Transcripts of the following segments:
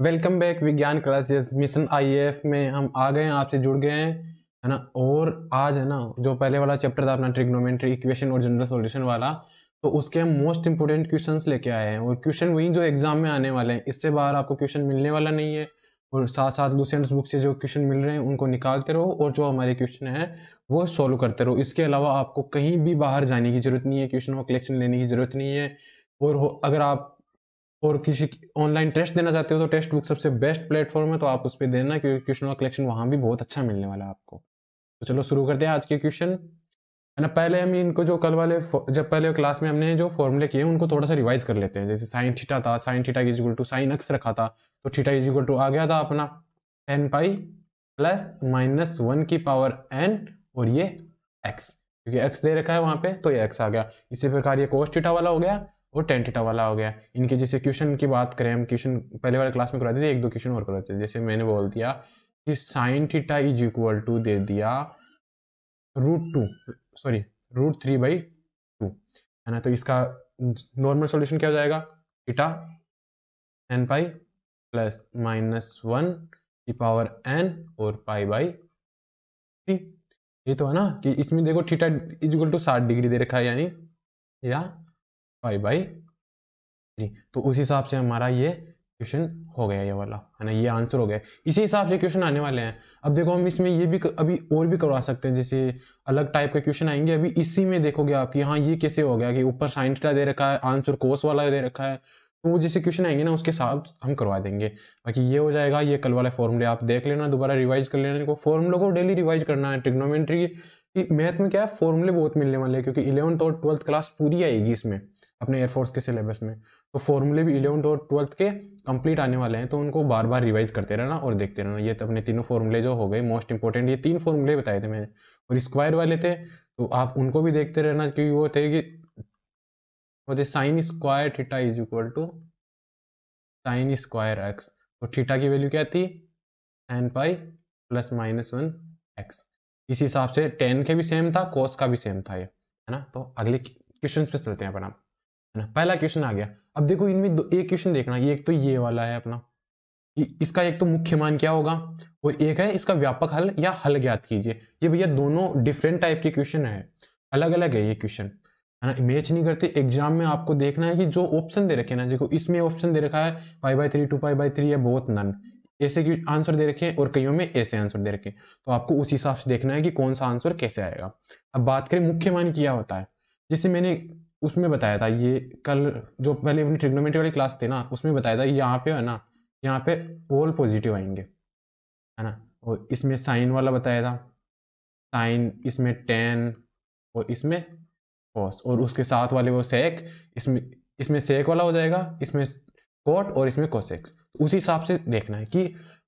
Welcome back Vigyan classes mission IAF में हम आ गए हैं आपसे जुड़ गए हैं है ना और आज है ना जो पहले वाला चैप्टर था अपना ट्रिग्नोमेट्री इक्वेशन और जनरल सॉल्यूशन वाला तो उसके हम मोस्ट इंपोर्टेंट क्वेश्चंस लेके आए हैं और क्वेश्चन वही जो एग्जाम में आने वाले हैं इससे बाहर आपको क्वेश्चन मिलने वाला नहीं है और साथ साथ लूसेंट्स बुक से जो क्वेश्चन मिल रहे हैं उनको निकालते रहो और जो हमारे क्वेश्चन हैं वो सॉल्व करते रहो इसके अलावा आपको कहीं भी बाहर जाने की जरूरत नहीं है क्वेश्चन और कलेक्शन लेने की जरूरत नहीं है और अगर आप और किसी ऑनलाइन टेस्ट देना चाहते हो तो टेस्ट बुक सबसे बेस्ट प्लेटफॉर्म है तो आप उस पर देना क्योंकि क्वेश्चन का कलेक्शन वहाँ भी बहुत अच्छा मिलने वाला है आपको तो चलो शुरू करते हैं आज के क्वेश्चन है ना पहले हम इनको जो कल वाले जब पहले क्लास में हमने जो फॉर्मूले किए उनको थोड़ा सा रिवाइज कर लेते हैं जैसे साइन थीटा था sine theta is equal to sine x रखा था तो थीटा इज इक्वल टू आ गया था अपना n pi plus minus one की पावर एन और ये एक्स क्योंकि एक्स दे रखा है वहाँ पे तो ये एक्स आ गया इसी प्रकार ये कोस्ट थीटा वाला हो गया वो टेन टीटा वाला हो गया इनके जैसे क्वेश्चन की बात करें हम क्वेश्चन पहले वाले क्लास में कराते थे एक दो क्वेश्चन और कराते थे जैसे मैंने बोल दिया कि sine theta is equal to दे दिया root two sorry root three by two है ना तो इसका नॉर्मल सॉल्यूशन क्या हो जाएगा theta n pi plus minus one की पावर एन और पाई बाई थ्री ये तो है ना कि इसमें देखो थीटा इज इक्वल टू साठ डिग्री दे रखा है यानी या फाइव बाई थ्री तो उस हिसाब से हमारा ये क्वेश्चन हो गया ये वाला है ना ये आंसर हो गया इसी हिसाब से क्वेश्चन आने वाले हैं अब देखो हम इसमें ये भी अभी और भी करवा सकते हैं जैसे अलग टाइप के क्वेश्चन आएंगे अभी इसी में देखोगे आप कि हाँ ये कैसे हो गया कि ऊपर साइंस का दे रखा है आंसर कोर्स वाला दे रखा है तो वो जैसे क्वेश्चन आएंगे ना उसके हिसाब हम करवा देंगे बाकी ये हो जाएगा ये कल वाले फॉर्मूले आप देख लेना दोबारा रिवाइज कर लेना को फॉर्मूले को डेली रिवाइज करना है की मैथ में क्या है फॉर्मूले बहुत मिलने वाले हैं क्योंकि इलेवंथ और ट्वेल्थ क्लास पूरी आएगी इसमें अपने एयरफोर्स के सिलेबस में तो फॉर्मूले भी इलेवंथ और ट्वेल्थ के कंप्लीट आने वाले हैं तो उनको बार बार रिवाइज करते रहना और देखते रहना ये तो अपने तीनों फॉर्मूले जो हो गए मोस्ट इंपॉर्टेंट ये तीन फॉर्मूले बताए थे मैंने और स्क्वायर वाले थे तो आप उनको भी देखते रहना क्योंकि वो थे कि वो थे sine square theta is equal to sine square x तो थीटा की वैल्यू क्या थी n pi plus minus one x इस हिसाब से टेन के भी सेम था कोस का भी सेम था ये है ना तो अगले क्वेश्चन पे चलते हैं अपना है ना पहला क्वेश्चन आ गया अब देखो इनमें दो एक क्वेश्चन देखना ये एक तो ये वाला है अपना इसका एक तो मुख्य मान क्या होगा और एक है इसका व्यापक हल या हल ज्ञात कीजिए ये भैया दोनों डिफरेंट टाइप के क्वेश्चन है अलग अलग है ये क्वेश्चन है ना मैच नहीं करते एग्जाम में आपको देखना है कि जो ऑप्शन दे रखे ना देखो इसमें ऑप्शन दे रखा है five by three to five by three या बहुत नन ऐसे आंसर दे रखे हैं और कईयों में ऐसे आंसर दे रखे तो आपको उस हिसाब से देखना है कि कौन सा आंसर कैसे आएगा अब बात करें मुख्य मान क्या होता है जैसे मैंने उसमें बताया था ये कल जो पहले अपनी ट्रिग्नोमेट्री वाली क्लास थी ना उसमें बताया था यहाँ पे है ना यहाँ पे ऑल पॉजिटिव आएंगे है ना और इसमें साइन वाला बताया था साइन इसमें टेन और इसमें कॉस और उसके साथ वाले वो सेक इसमें इसमें सेक वाला हो जाएगा इसमें कॉट और इसमें कॉसेक्स उसी हिसाब से देखना है कि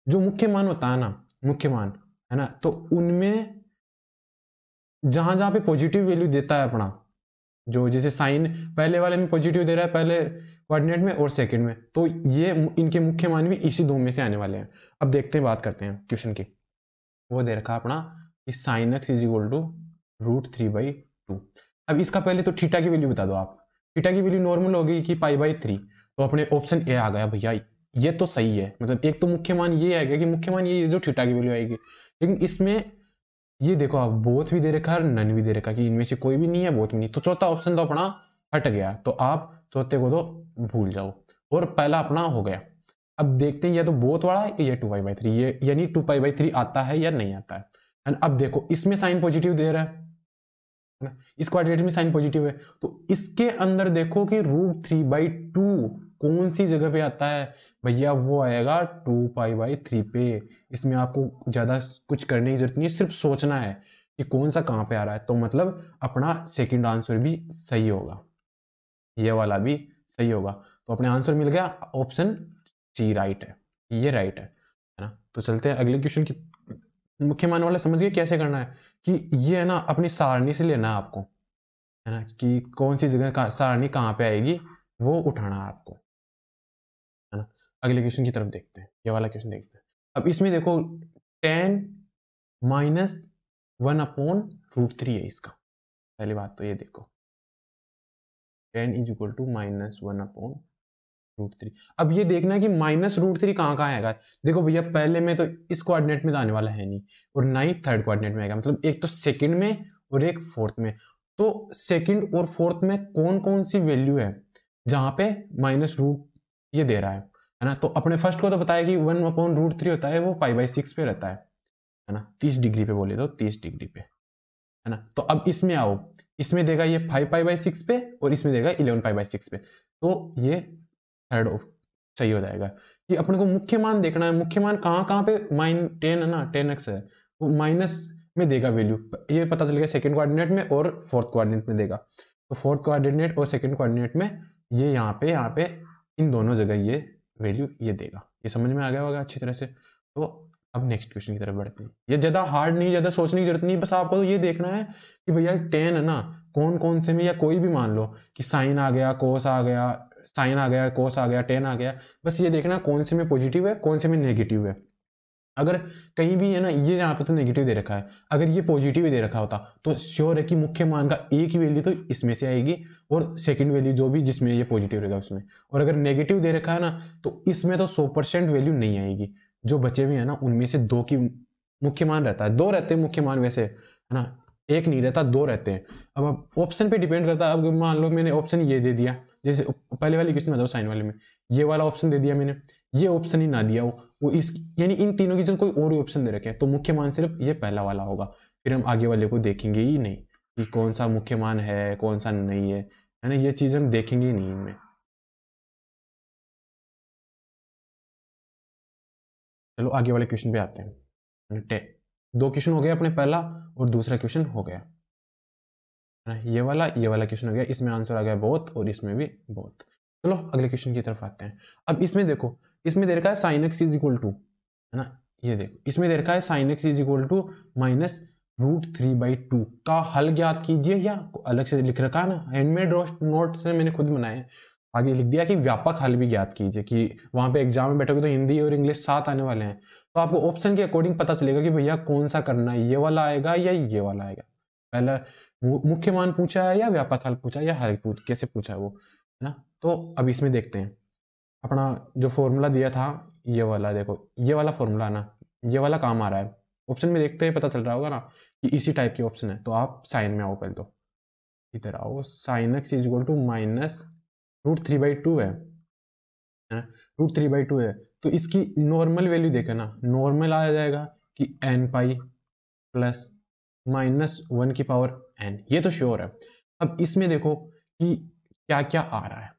जो मुख्य मान होता है ना मुख्य मान है ना तो उनमें जहाँ जहाँ पे पॉजिटिव वैल्यू देता है अपना जो जैसे साइन पहले वाले में पॉजिटिव दे रहा है पहले कोऑर्डिनेट में और सेकंड में तो ये इनके मुख्य मान भी इसी दो में से आने वाले हैं अब देखते हैं बात करते हैं क्वेश्चन की वो दे रखा अपना कि sine x is equal to root three by two अब इसका पहले तो थीटा की वैल्यू बता दो आप थीटा की वैल्यू नॉर्मल हो गई कि पाई बाई थ्री तो अपने ऑप्शन ए आ गया भैया ये तो सही है मतलब एक तो मुख्य मान ये आएगा कि मुख्य मान ये जो थीटा की वैल्यू आएगी लेकिन इसमें ये देखो आप बोथ भी दे रखा है नन भी दे रखा कि इनमें से कोई भी नहीं है बोथ भी नहीं तो चौथा ऑप्शन तो अपना हट गया तो आप चौथे को तो भूल जाओ और पहला अपना हो गया अब देखते हैं या तो बोथ वाला है या टू पाई बाई थ्री ये यानी टू पाई बाई थ्री आता है या नहीं आता है एंड अब देखो इसमें साइन पॉजिटिव दे रहा है ना इस क्वाड्रेट में साइन पॉजिटिव है तो इसके अंदर देखो कि रूट थ्री बाई टू कौन सी जगह पे आता है भैया वो आएगा टू पाई बाई थ्री पे इसमें आपको ज़्यादा कुछ करने की जरूरत नहीं है सिर्फ सोचना है कि कौन सा कहाँ पे आ रहा है तो मतलब अपना सेकंड आंसर भी सही होगा ये वाला भी सही होगा तो अपने आंसर मिल गया ऑप्शन सी राइट है ये राइट है है ना तो चलते हैं अगले क्वेश्चन की मुख्य मान वाला समझ गए कैसे करना है कि ये है ना अपनी सारणी से लेना है आपको है ना कि कौन सी जगह का सारणी कहाँ पर आएगी वो उठाना है आपको है ना अगले क्वेश्चन की तरफ देखते हैं ये वाला क्वेश्चन देखते हैं अब इसमें देखो tan minus one upon root three है इसका पहली बात तो ये देखो tan is equal to minus one upon root three अब ये देखना है कि माइनस रूट थ्री कहाँ कहाँ आएगा देखो भैया पहले में तो इस क्वारिनेट में तो आने वाला है नहीं और ना ही थर्ड क्वारिनेट में आएगा मतलब एक तो सेकेंड में और एक फोर्थ में तो सेकेंड और फोर्थ में कौन कौन सी वैल्यू है जहाँ पे माइनस रूट ये दे रहा है है ना तो अपने फर्स्ट को तो बताया कि वन अपॉन रूट थ्री होता है वो पाई बाई सिक्स पे रहता है है ना तीस डिग्री पे बोले तो तीस डिग्री पे है ना तो अब इसमें आओ इसमें देगा ये फाइव पाई बाई सिक्स पे और इसमें देगा इलेवन पाई बाई सिक्स पे तो ये थर्ड सही हो जाएगा कि अपने को मुख्य मान देखना है मुख्य मान कहाँ कहाँ पे माइन टेन है ना टेन एक्स है वो तो माइनस में देगा वैल्यू ये पता चल गया सेकेंड कोऑर्डिनेट में और फोर्थ कोऑर्डिनेट में देगा तो फोर्थ कोऑर्डिनेट और सेकेंड कोऑर्डिनेट में ये यहाँ पे यहाँ पे इन दोनों जगह ये वैल्यू ये देगा ये समझ में आ गया होगा अच्छी तरह से तो अब नेक्स्ट क्वेश्चन की तरफ बढ़ते हैं ये ज़्यादा हार्ड नहीं ज़्यादा सोचने की जरूरत नहीं बस आपको तो ये देखना है कि भैया टेन है ना कौन कौन से में या कोई भी मान लो कि साइन आ गया कोस आ गया साइन आ गया कोस आ गया टेन आ गया बस ये देखना कौन से में पॉजिटिव है कौन से में नेगेटिव है अगर कहीं भी है ना ये यहाँ पे तो नेगेटिव दे रखा है अगर ये पॉजिटिव दे रखा होता तो श्योर है कि मुख्य मान का एक ही वैल्यू तो इसमें से आएगी और सेकंड वैल्यू जो भी जिसमें ये पॉजिटिव रहेगा उसमें और अगर नेगेटिव दे रखा है ना तो इसमें तो सौ परसेंट वैल्यू नहीं आएगी जो बचे हुए हैं ना उनमें से दो की मुख्य मान रहता है दो रहते हैं मुख्य मान वैसे है ना एक नहीं रहता दो रहते हैं अब ऑप्शन पर डिपेंड करता है अब मान लो मैंने ऑप्शन ये दे दिया जैसे पहले वाली क्वेश्चन बताओ साइन वाले में ये वाला ऑप्शन दे दिया मैंने ये ऑप्शन ही ना दिया हो वो इस यानी इन तीनों की जगह कोई और भी ऑप्शन दे रखे हैं तो मुख्य मान सिर्फ ये पहला वाला होगा फिर हम आगे वाले को देखेंगे ही नहीं कि कौन सा मुख्य मान है कौन सा नहीं है है ना ये चीज़ हम देखेंगे ही नहीं इनमें चलो आगे वाले क्वेश्चन पे आते हैं दो क्वेश्चन हो गए अपने पहला और दूसरा क्वेश्चन हो गया है ना ये वाला ये वाला क्वेश्चन हो गया इसमें आंसर आ गया बहुत और इसमें भी बहुत चलो अगले क्वेश्चन की तरफ आते हैं अब इसमें देखो इसमें दे रखा है sine x is equal to है ना ये देखो इसमें दे रखा है sine x is equal to minus root three by two का हल ज्ञात कीजिए या अलग से लिख रखा है ना हैंडमेड नोट से मैंने खुद बनाया आगे लिख दिया कि व्यापक हल भी ज्ञात कीजिए कि वहाँ पे एग्जाम में बैठोगे तो हिंदी और इंग्लिश साथ आने वाले हैं तो आपको ऑप्शन के अकॉर्डिंग पता चलेगा कि भैया कौन सा करना है ये वाला आएगा या ये वाला आएगा पहला मुख्य मान पूछा है या व्यापक हल पूछा है या हल कैसे पूछा है वो है ना तो अब इसमें देखते हैं अपना जो फॉर्मूला दिया था ये वाला देखो ये वाला फॉर्मूला ना ये वाला काम आ रहा है ऑप्शन में देखते ही पता चल रहा होगा ना कि इसी टाइप के ऑप्शन है तो आप साइन में आओ पहले तो इधर आओ sine x is equal to minus root three by two है रूट थ्री बाई टू है तो इसकी नॉर्मल वैल्यू देखे ना नॉर्मल आ जाएगा कि n pi plus minus one की पावर एन ये तो श्योर है अब इसमें देखो कि क्या क्या आ रहा है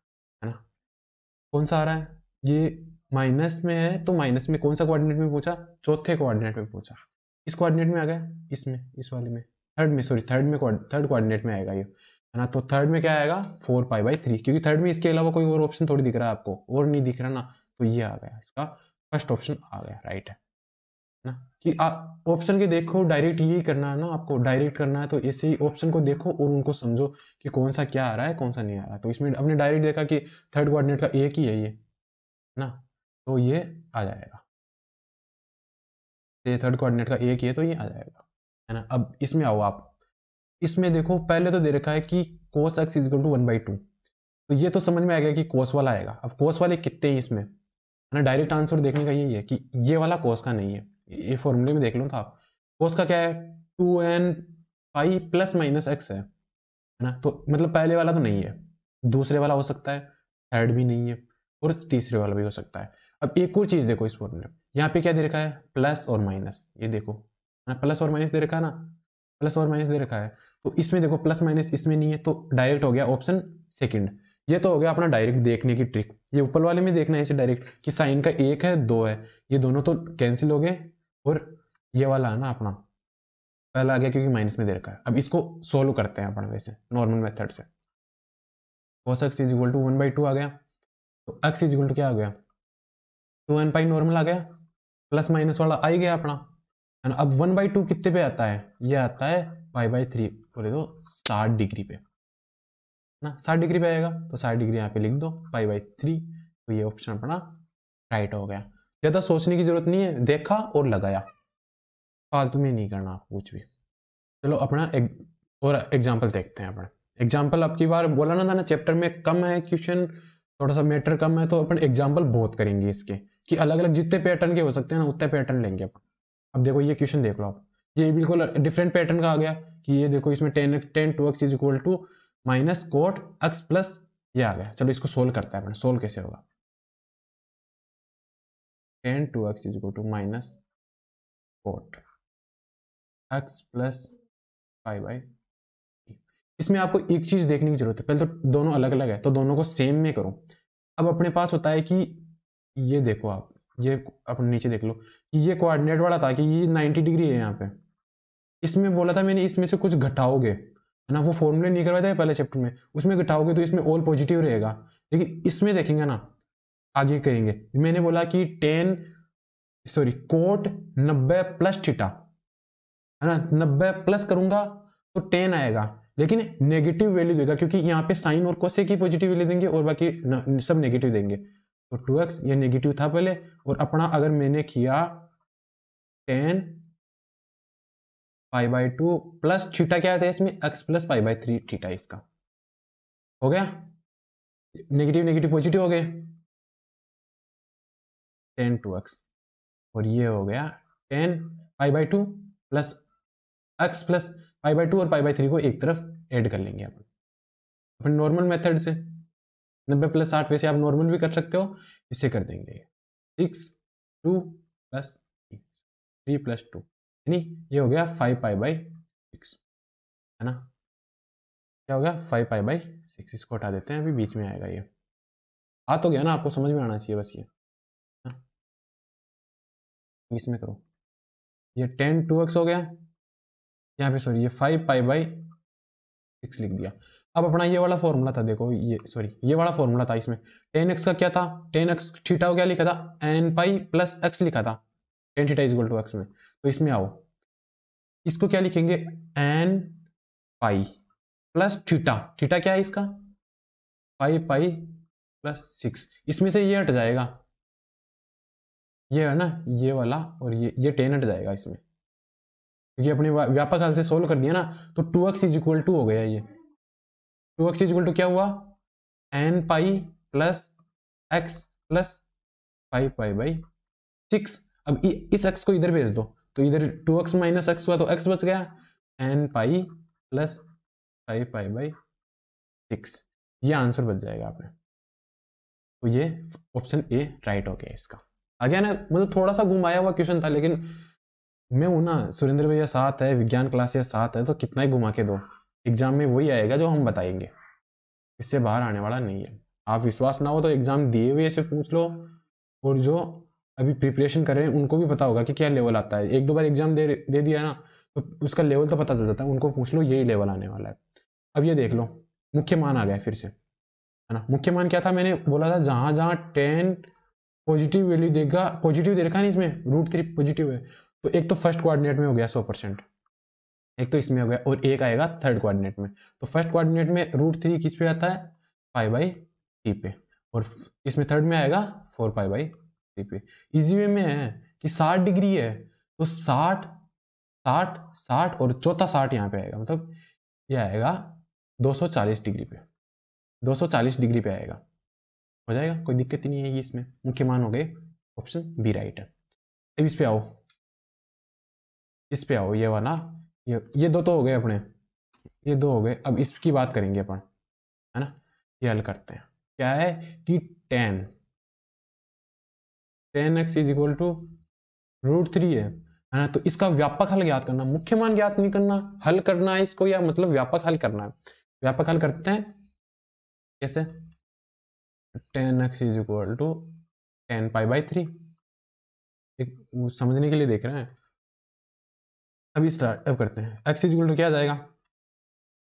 कौन सा आ रहा है ये माइनस में है तो माइनस में कौन सा कोऑर्डिनेट में पूछा चौथे कोऑर्डिनेट में पूछा इस कोऑर्डिनेट में आ गया इसमें इस वाले में थर्ड में सॉरी थर्ड में थर्ड कोऑर्डिनेट में आएगा ये है ना तो थर्ड में क्या आएगा फोर पाई बाई थ्री क्योंकि थर्ड में इसके अलावा कोई और ऑप्शन थोड़ी दिख रहा है आपको और नहीं दिख रहा ना तो ये आ गया इसका फर्स्ट ऑप्शन आ गया राइट है ना कि आप ऑप्शन के देखो डायरेक्ट यही करना है ना आपको डायरेक्ट करना है तो ऐसे ही ऑप्शन को देखो और उनको समझो कि कौन सा क्या आ रहा है कौन सा नहीं आ रहा है तो इसमें आपने डायरेक्ट देखा कि थर्ड कोऑर्डिनेट का एक ही है ये ना तो ये आ जाएगा ये थर्ड कोऑर्डिनेट का एक ही है तो ये आ जाएगा है ना अब इसमें आओ आप इसमें देखो पहले तो दे रखा है कि cos x is equal to one by two तो ये तो समझ में आ गया कि कोस वाला आएगा अब कोस वाले कितने हैं इसमें है ना डायरेक्ट आंसर देखने का यही है कि ये वाला कोस का नहीं है ये फॉर्मूले में देख लो था आप कोस का क्या है two n pi plus minus x है है ना तो मतलब पहले वाला तो नहीं है दूसरे वाला हो सकता है थर्ड भी नहीं है और तीसरे वाला भी हो सकता है अब एक और चीज़ देखो इस फॉर्मूले में यहाँ पे क्या दे रखा है प्लस और माइनस ये देखो है ना प्लस और माइनस दे रखा है ना प्लस और माइनस दे रखा है तो इसमें देखो प्लस माइनस इसमें नहीं है तो डायरेक्ट हो गया ऑप्शन सेकंड ये तो हो गया अपना डायरेक्ट देखने की ट्रिक ये ऊपर वाले में देखना है इसे डायरेक्ट कि साइन का एक है दो है ये दोनों तो कैंसिल हो गए और ये वाला है ना अपना पहला आ गया क्योंकि माइनस में दे रखा है अब इसको सोल्व करते हैं अपन वैसे नॉर्मल मेथड से cos x is equal to one by two आ गया तो एक्स इज इक्वल टू क्या आ गया टू एन पाई नॉर्मल आ गया प्लस माइनस वाला आ ही गया अपना एंड अब वन बाई टू कितने पे आता है ये आता है फाइव बाई थ्री बोले दो तो साठ डिग्री पे ना साठ डिग्री पे आएगा तो साठ डिग्री यहाँ पे लिख दो फाइव बाई थ्री तो ये ऑप्शन अपना राइट हो गया ज़्यादा सोचने की ज़रूरत नहीं है देखा और लगाया फालतू में नहीं करना आपको कुछ भी चलो अपना एक और एग्जाम्पल देखते हैं अपना एग्जाम्पल आपकी बार बोला ना था ना चैप्टर में कम है क्वेश्चन थोड़ा सा मैटर कम है तो अपन एग्जाम्पल बहुत करेंगे इसके कि अलग अलग जितने पैटर्न के हो सकते हैं ना उतने पैटर्न लेंगे अपन अब देखो ये क्वेश्चन देख लो आप ये बिल्कुल डिफरेंट पैटर्न का आ गया कि ये देखो इसमें tan tan two x is equal to minus cot x plus ये आ गया चलो इसको सोल्व करता है अपन सोल्व कैसे होगा tan 2x is equal to minus cot x plus five by इसमें आपको एक चीज देखने की जरूरत है पहले तो दोनों अलग अलग है तो दोनों को सेम में करो अब अपने पास होता है कि ये देखो आप ये अपने नीचे देख लो कि ये कोऑर्डिनेट वाला था कि ये 90 डिग्री है यहाँ पे इसमें बोला था मैंने इसमें से कुछ घटाओगे है ना वो फॉर्मूले नहीं करवाया था पहले चैप्टर में उसमें घटाओगे तो इसमें ऑल पॉजिटिव रहेगा लेकिन इसमें देखेंगे ना आगे करेंगे मैंने बोला कि टेन सॉरी कोट नब्बे प्लस थीटा है ना नब्बे प्लस करूंगा तो टेन आएगा लेकिन नेगेटिव वैल्यू देगा क्योंकि यहाँ पे साइन और कोसे की पॉजिटिव वैल्यू देंगे और बाकी न, सब नेगेटिव देंगे तो टू एक्स ये नेगेटिव था पहले और अपना अगर मैंने किया tan pi by two plus theta क्या था इसमें x plus pi by three theta इसका हो गया नेगेटिव नेगेटिव पॉजिटिव हो गए टेन टू एक्स और ये हो गया tan pi by two plus x plus pi by two और पाई बाई थ्री को एक तरफ ऐड कर लेंगे अपन अपन नॉर्मल मेथड से नब्बे प्लस साठ वैसे आप नॉर्मल भी कर सकते हो इसे कर देंगे six two plus three plus two यानी ये हो गया फाइव पाई बाई सिक्स है ना क्या हो गया फाइव पाई बाई सिक्स इसको हटा देते हैं अभी बीच में आएगा ये आ तो गया ना आपको समझ में आना चाहिए बस ये बीस में करो ये टेन टू एक्स हो गया यहाँ पे सॉरी ये फाइव पाई बाई सिक्स लिख दिया अब अपना ये वाला फॉर्मूला था देखो ये सॉरी ये वाला फॉर्मूला था इसमें टेन एक्स का क्या था टेन एक्स ठीठा हो क्या लिखा था एन पाई प्लस एक्स लिखा था tan theta is equal to x में तो इसमें आओ इसको क्या लिखेंगे n pi plus theta theta क्या है इसका फाइव पाई प्लस सिक्स इसमें से ये हट जाएगा ये है ना ये वाला और ये ये टेन हट जाएगा इसमें क्योंकि अपने व्यापक हाल से सोल्व कर दिया ना तो two x is equal to हो गया ये two x is equal to क्या हुआ n pi plus x plus five pi by six अब इस एक्स को इधर भेज दो तो इधर टू एक्स माइनस एक्स हुआ तो एक्स बच गया n pi plus five pi by six ये आंसर बच जाएगा आपने तो ये ऑप्शन ए राइट हो गया इसका अगेन मतलब थोड़ा सा घुमाया हुआ क्वेश्चन था लेकिन मैं हूँ ना सुरेंद्र भैया साथ है विज्ञान क्लास या साथ है तो कितना ही घुमा के दो एग्जाम में वही आएगा जो हम बताएंगे इससे बाहर आने वाला नहीं है आप विश्वास ना हो तो एग्जाम दिए हुए से पूछ लो और जो अभी प्रिपरेशन कर रहे हैं उनको भी पता होगा कि क्या लेवल आता है एक दो बार एग्जाम दे दे दिया ना तो उसका लेवल तो पता चल जाता है उनको पूछ लो यही लेवल आने वाला है अब ये देख लो मुख्यमान आ गया फिर से है ना मुख्यमान क्या था मैंने बोला था जहाँ जहाँ टेन पॉजिटिव वैल्यू देगा पॉजिटिव दे रखा नहीं ना इसमें रूट थ्री पॉजिटिव है तो एक तो फर्स्ट कोऑर्डिनेट में हो गया सौ परसेंट एक तो इसमें हो गया और एक आएगा थर्ड कोऑर्डिनेट में तो फर्स्ट कोऑर्डिनेट में रूट थ्री किस पे आता है फाइव बाई थ्री पे और इसमें थर्ड में आएगा फोर फाइव बाई थ्री पे इजी वे में है कि साठ डिग्री है तो साठ साठ साठ और चौथा साठ यहाँ पे आएगा मतलब ये आएगा चालीस डिग्री पे चालीस डिग्री पे आएगा हो जाएगा कोई दिक्कत ही नहीं आएगी इसमें मुख्य मान हो गए ऑप्शन बी राइट है अब इस पे आओ इस पे आओ ये वाला ये ये दो तो हो गए अपने ये दो हो गए अब इसकी बात करेंगे अपन है ना ये हल करते हैं क्या है कि tan tan x is equal to root three है है ना तो इसका व्यापक हल ज्ञात करना मुख्य मान ज्ञात नहीं करना हल करना है इसको या मतलब व्यापक हल करना है व्यापक हल करते हैं कैसे tan x is equal to tan pi by three एक समझने के लिए देख रहे हैं अभी स्टार्ट अब करते हैं एक्स इज इक्वल टू क्या जाएगा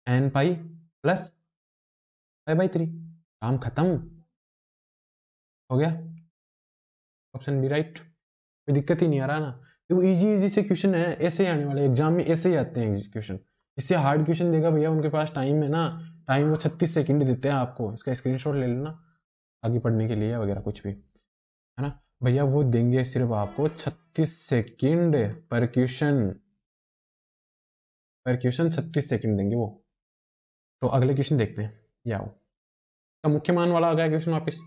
n pi plus pi by three काम खत्म हो गया ऑप्शन बी राइट कोई दिक्कत ही नहीं आ रहा ना तो इजी इजी से क्वेश्चन है ऐसे ही आने वाले एग्जाम में ऐसे ही आते हैं क्वेश्चन इससे हार्ड क्वेश्चन देगा भैया उनके पास टाइम है ना टाइम वो छत्तीस सेकेंड देते हैं आपको इसका स्क्रीनशॉट ले लेना आगे पढ़ने के लिए वगैरह कुछ भी है ना भैया वो देंगे सिर्फ आपको 36 सेकंड परक्यूशन परक्यूशन 36 सेकंड देंगे वो तो अगले क्वेश्चन देखते हैं या वो तो मुख्य मान वाला आ गया क्वेश्चन वापस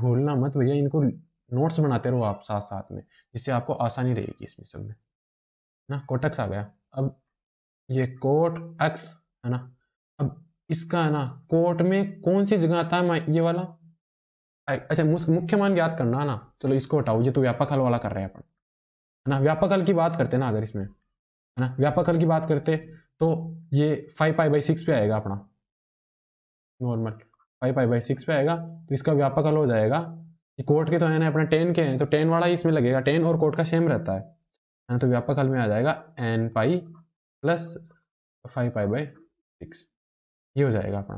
भूलना मत भैया इनको नोट्स बनाते रहो आप साथ साथ में जिससे आपको आसानी रहेगी इसमें सब में ना कोटक्स आ गया अब ये कोट एक्स है ना अब इसका है ना कोर्ट में कौन सी जगह आता है ये वाला अच्छा मुख्य मान याद करना ना चलो इसको हटाओ ये तो व्यापक हल वाला कर रहे हैं अपन है ना व्यापक हल की बात करते ना अगर इसमें है ना व्यापक हल की बात करते तो ये फाइव पाई बाई सिक्स पे आएगा अपना normal five pi by six पे आएगा तो इसका व्यापक हल हो जाएगा ये कोर्ट के तो है ना अपना टेन के हैं तो टेन वाला ही इसमें लगेगा टेन और कोर्ट का सेम रहता है है ना तो व्यापक हल में आ जाएगा n pi plus five pi by six ये हो जाएगा अपना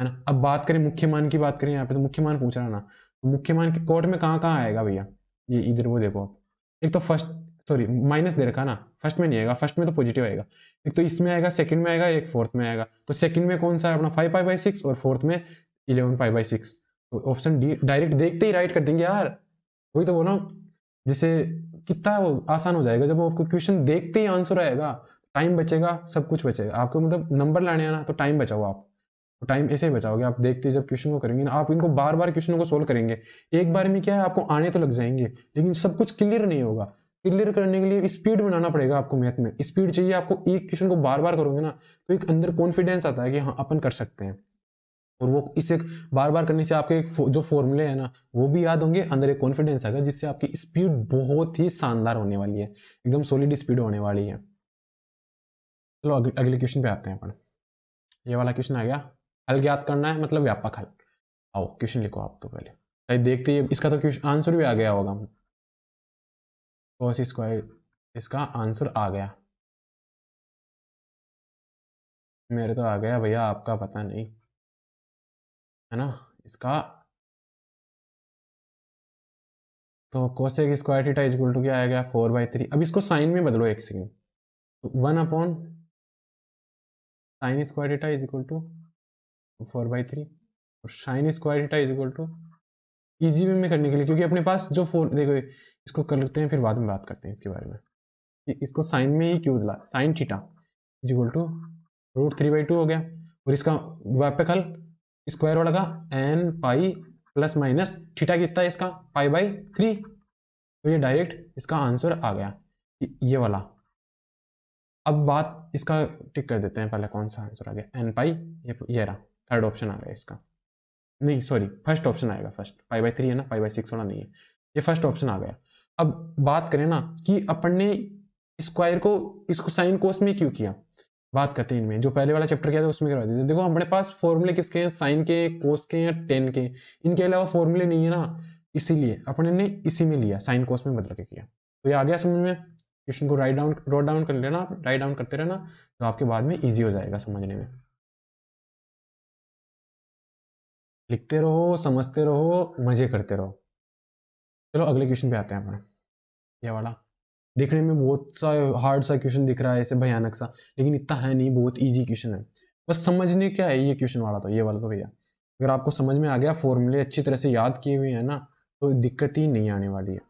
है ना अब बात करें मुख्य मान की बात करें यहाँ पे तो मुख्य मान पूछ रहा ना तो मुख्य मान के कोर्ट में कहाँ कहाँ आएगा भैया ये इधर वो देखो आप एक तो फर्स्ट सॉरी माइनस दे रखा ना फर्स्ट में नहीं आएगा फर्स्ट में तो पॉजिटिव आएगा एक तो इसमें आएगा सेकंड में आएगा एक फोर्थ में आएगा तो सेकंड में कौन सा है अपना फाइव फाइव बाई सिक्स और फोर्थ में इलेवन फाइव बाई सिक्स तो ऑप्शन डी डायरेक्ट देखते ही राइट कर देंगे यार वही तो बोल रहा हूँ जिससे कितना आसान हो जाएगा जब आपको क्वेश्चन देखते ही आंसर आएगा टाइम बचेगा सब कुछ बचेगा आपको मतलब नंबर लाने आना तो टाइम बचाओ आप तो टाइम ऐसे ही बचाओगे आप देखते जब क्वेश्चन को करेंगे ना आप इनको बार बार क्वेश्चन को सोल्व करेंगे एक बार में क्या है आपको आने तो लग जाएंगे लेकिन सब कुछ क्लियर नहीं होगा क्लियर करने के लिए स्पीड बनाना पड़ेगा आपको मैथ में स्पीड चाहिए आपको एक क्वेश्चन को बार बार करोगे ना तो एक अंदर कॉन्फिडेंस आता है कि हाँ अपन कर सकते हैं और वो इसे बार बार करने से आपके एक जो फॉर्मूले है ना वो भी याद होंगे अंदर एक कॉन्फिडेंस आएगा जिससे आपकी स्पीड बहुत ही शानदार होने वाली है एकदम सॉलिड स्पीड होने वाली है चलो अगले क्वेश्चन पे आते हैं अपन ये वाला क्वेश्चन आ गया हल ज्ञात करना है मतलब व्यापक हल आओ क्वेश्चन लिखो आप तो पहले भाई देखते ही इसका तो क्वेश्चन आंसर भी आ गया होगा कॉस स्क्वायर इसका आंसर आ गया मेरे तो आ गया भैया आपका पता नहीं है ना इसका तो cos square theta is equal to क्या आ गया फोर बाई थ्री अब इसको साइन में बदलो एक second one upon sine square theta is equal to four by three और sine square theta is equal to easy way में करने के लिए क्योंकि अपने पास जो फोर देखो इसको कर लेते हैं फिर बाद में बात करते हैं इसके बारे में इसको साइन में ही क्यों बदला sine theta is equal to root three by two हो गया और इसका व्यापक हल स्क्वायर वाला का n pi plus minus theta कितना है इसका पाई बाई थ्री तो ये डायरेक्ट इसका आंसर आ गया ये वाला अब बात इसका टिक कर देते हैं पहले कौन सा आंसर आ गया एन पाई ये ये रहा थर्ड ऑप्शन आ गया इसका नहीं सॉरी फर्स्ट ऑप्शन आएगा फर्स्ट पाई बाई थ्री है ना पाई बाई सिक्स होना नहीं है ये फर्स्ट ऑप्शन आ गया अब बात करें ना कि अपन ने स्क्वायर को इसको साइन कोस में क्यों किया बात करते हैं इनमें जो पहले वाला चैप्टर किया था उसमें करवा देते देखो हमारे पास फॉर्मूले किसके हैं साइन के कोस के या टेन के इनके अलावा फॉर्मूले नहीं है ना इसीलिए अपने ने इसी में लिया साइन कोस में बदल के किया तो ये आ गया समझ में क्वेश्चन को राइट डाउन रोट डाउन कर लेना आप राइट डाउन करते रहना तो आपके बाद में ईजी हो जाएगा समझने में लिखते रहो समझते रहो मजे करते रहो चलो अगले क्वेश्चन पे आते हैं अपने ये वाला देखने में बहुत सा हार्ड सा क्वेश्चन दिख रहा है ऐसे भयानक सा लेकिन इतना है नहीं बहुत ईजी क्वेश्चन है बस समझने क्या है ये क्वेश्चन वाला तो ये वाला तो भैया अगर आपको समझ में आ गया फॉर्मूले अच्छी तरह से याद किए हुए हैं ना तो दिक्कत ही नहीं आने वाली है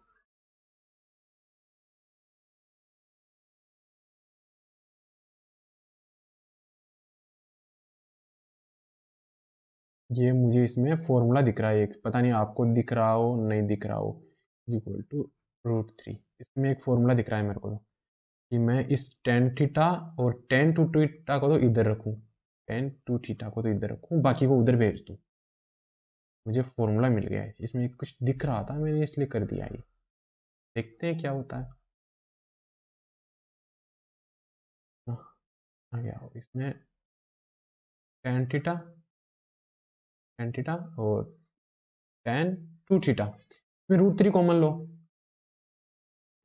ये मुझे इसमें फॉर्मूला दिख रहा है एक पता नहीं आपको दिख रहा हो नहीं दिख रहा हो इक्वल टू रूट थ्री इसमें एक फॉर्मूला दिख रहा है मेरे को तो कि मैं इस टेन थीटा और टेन टू थीटा को तो इधर रखूँ टेन टू थीटा को तो इधर रखूँ बाकी को उधर भेज दूँ मुझे फॉर्मूला मिल गया है इसमें कुछ दिख रहा था मैंने इसलिए कर दिया ये देखते हैं क्या होता है हाँ, आ गया हो इसमें टेन थीटा टेन थीटा और टेन टू थीटा इसमें रूट थ्री कॉमन लो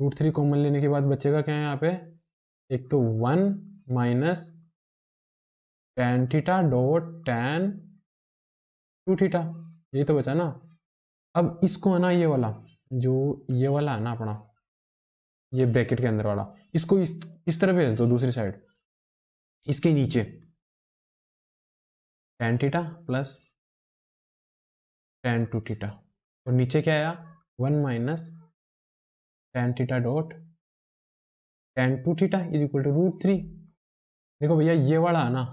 रूट थ्री कॉमन लेने के बाद बचेगा क्या है यहाँ पे एक तो one minus tan theta dot tan two theta ये तो बचा ना अब इसको है ना ये वाला जो ये वाला है ना अपना ये ब्रैकेट के अंदर वाला इसको इस, इस तरह भेज दो दूसरी साइड इसके नीचे tan theta plus tan two theta और नीचे क्या आया one minus tan theta dot tan two theta is equal to root three देखो भैया ये वाला ना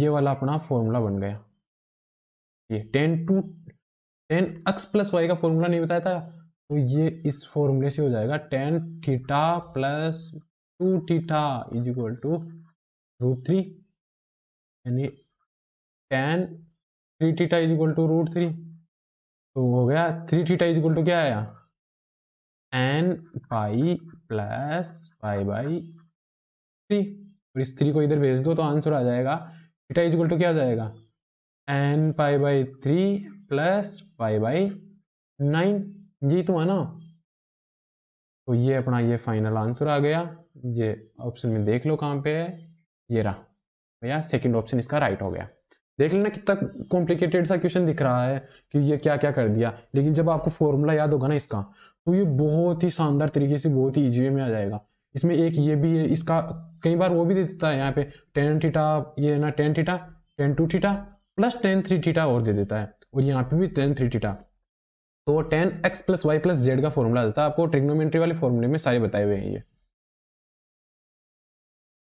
ये वाला अपना फॉर्मूला बन गया ये tan to tan x plus y का फॉर्मूला नहीं बताया था तो ये इस फॉर्मूले से हो जाएगा tan theta plus two theta is equal to root three यानी tan three theta is equal to root three तो हो गया three theta is equal to क्या आया n pi plus pi by three और इस थ्री को इधर भेज दो तो आंसर आ जाएगा थीटा इज इक्वल टू क्या आ जाएगा n pi by three plus pi by nine जी तो है ना तो ये अपना ये फाइनल आंसर आ गया ये ऑप्शन में देख लो कहाँ पे है ये रहा भैया सेकंड ऑप्शन इसका राइट हो गया देख लेना कितना कॉम्प्लिकेटेड सा क्वेश्चन दिख रहा है कि ये क्या क्या कर दिया लेकिन जब आपको फॉर्मूला याद होगा ना इसका तो ये बहुत ही शानदार तरीके से बहुत ही ईजी में आ जाएगा इसमें एक ये भी है इसका कई बार वो भी दे देता है यहाँ पे टेन थीटा ये ना tan theta tan two theta plus tan three theta और दे देता है और यहाँ पे भी टेन थ्री थीटा तो tan x plus y plus z का फॉर्मूला देता है आपको ट्रिग्नोमेट्री वाले फॉर्मूले में सारे बताए हुए हैं ये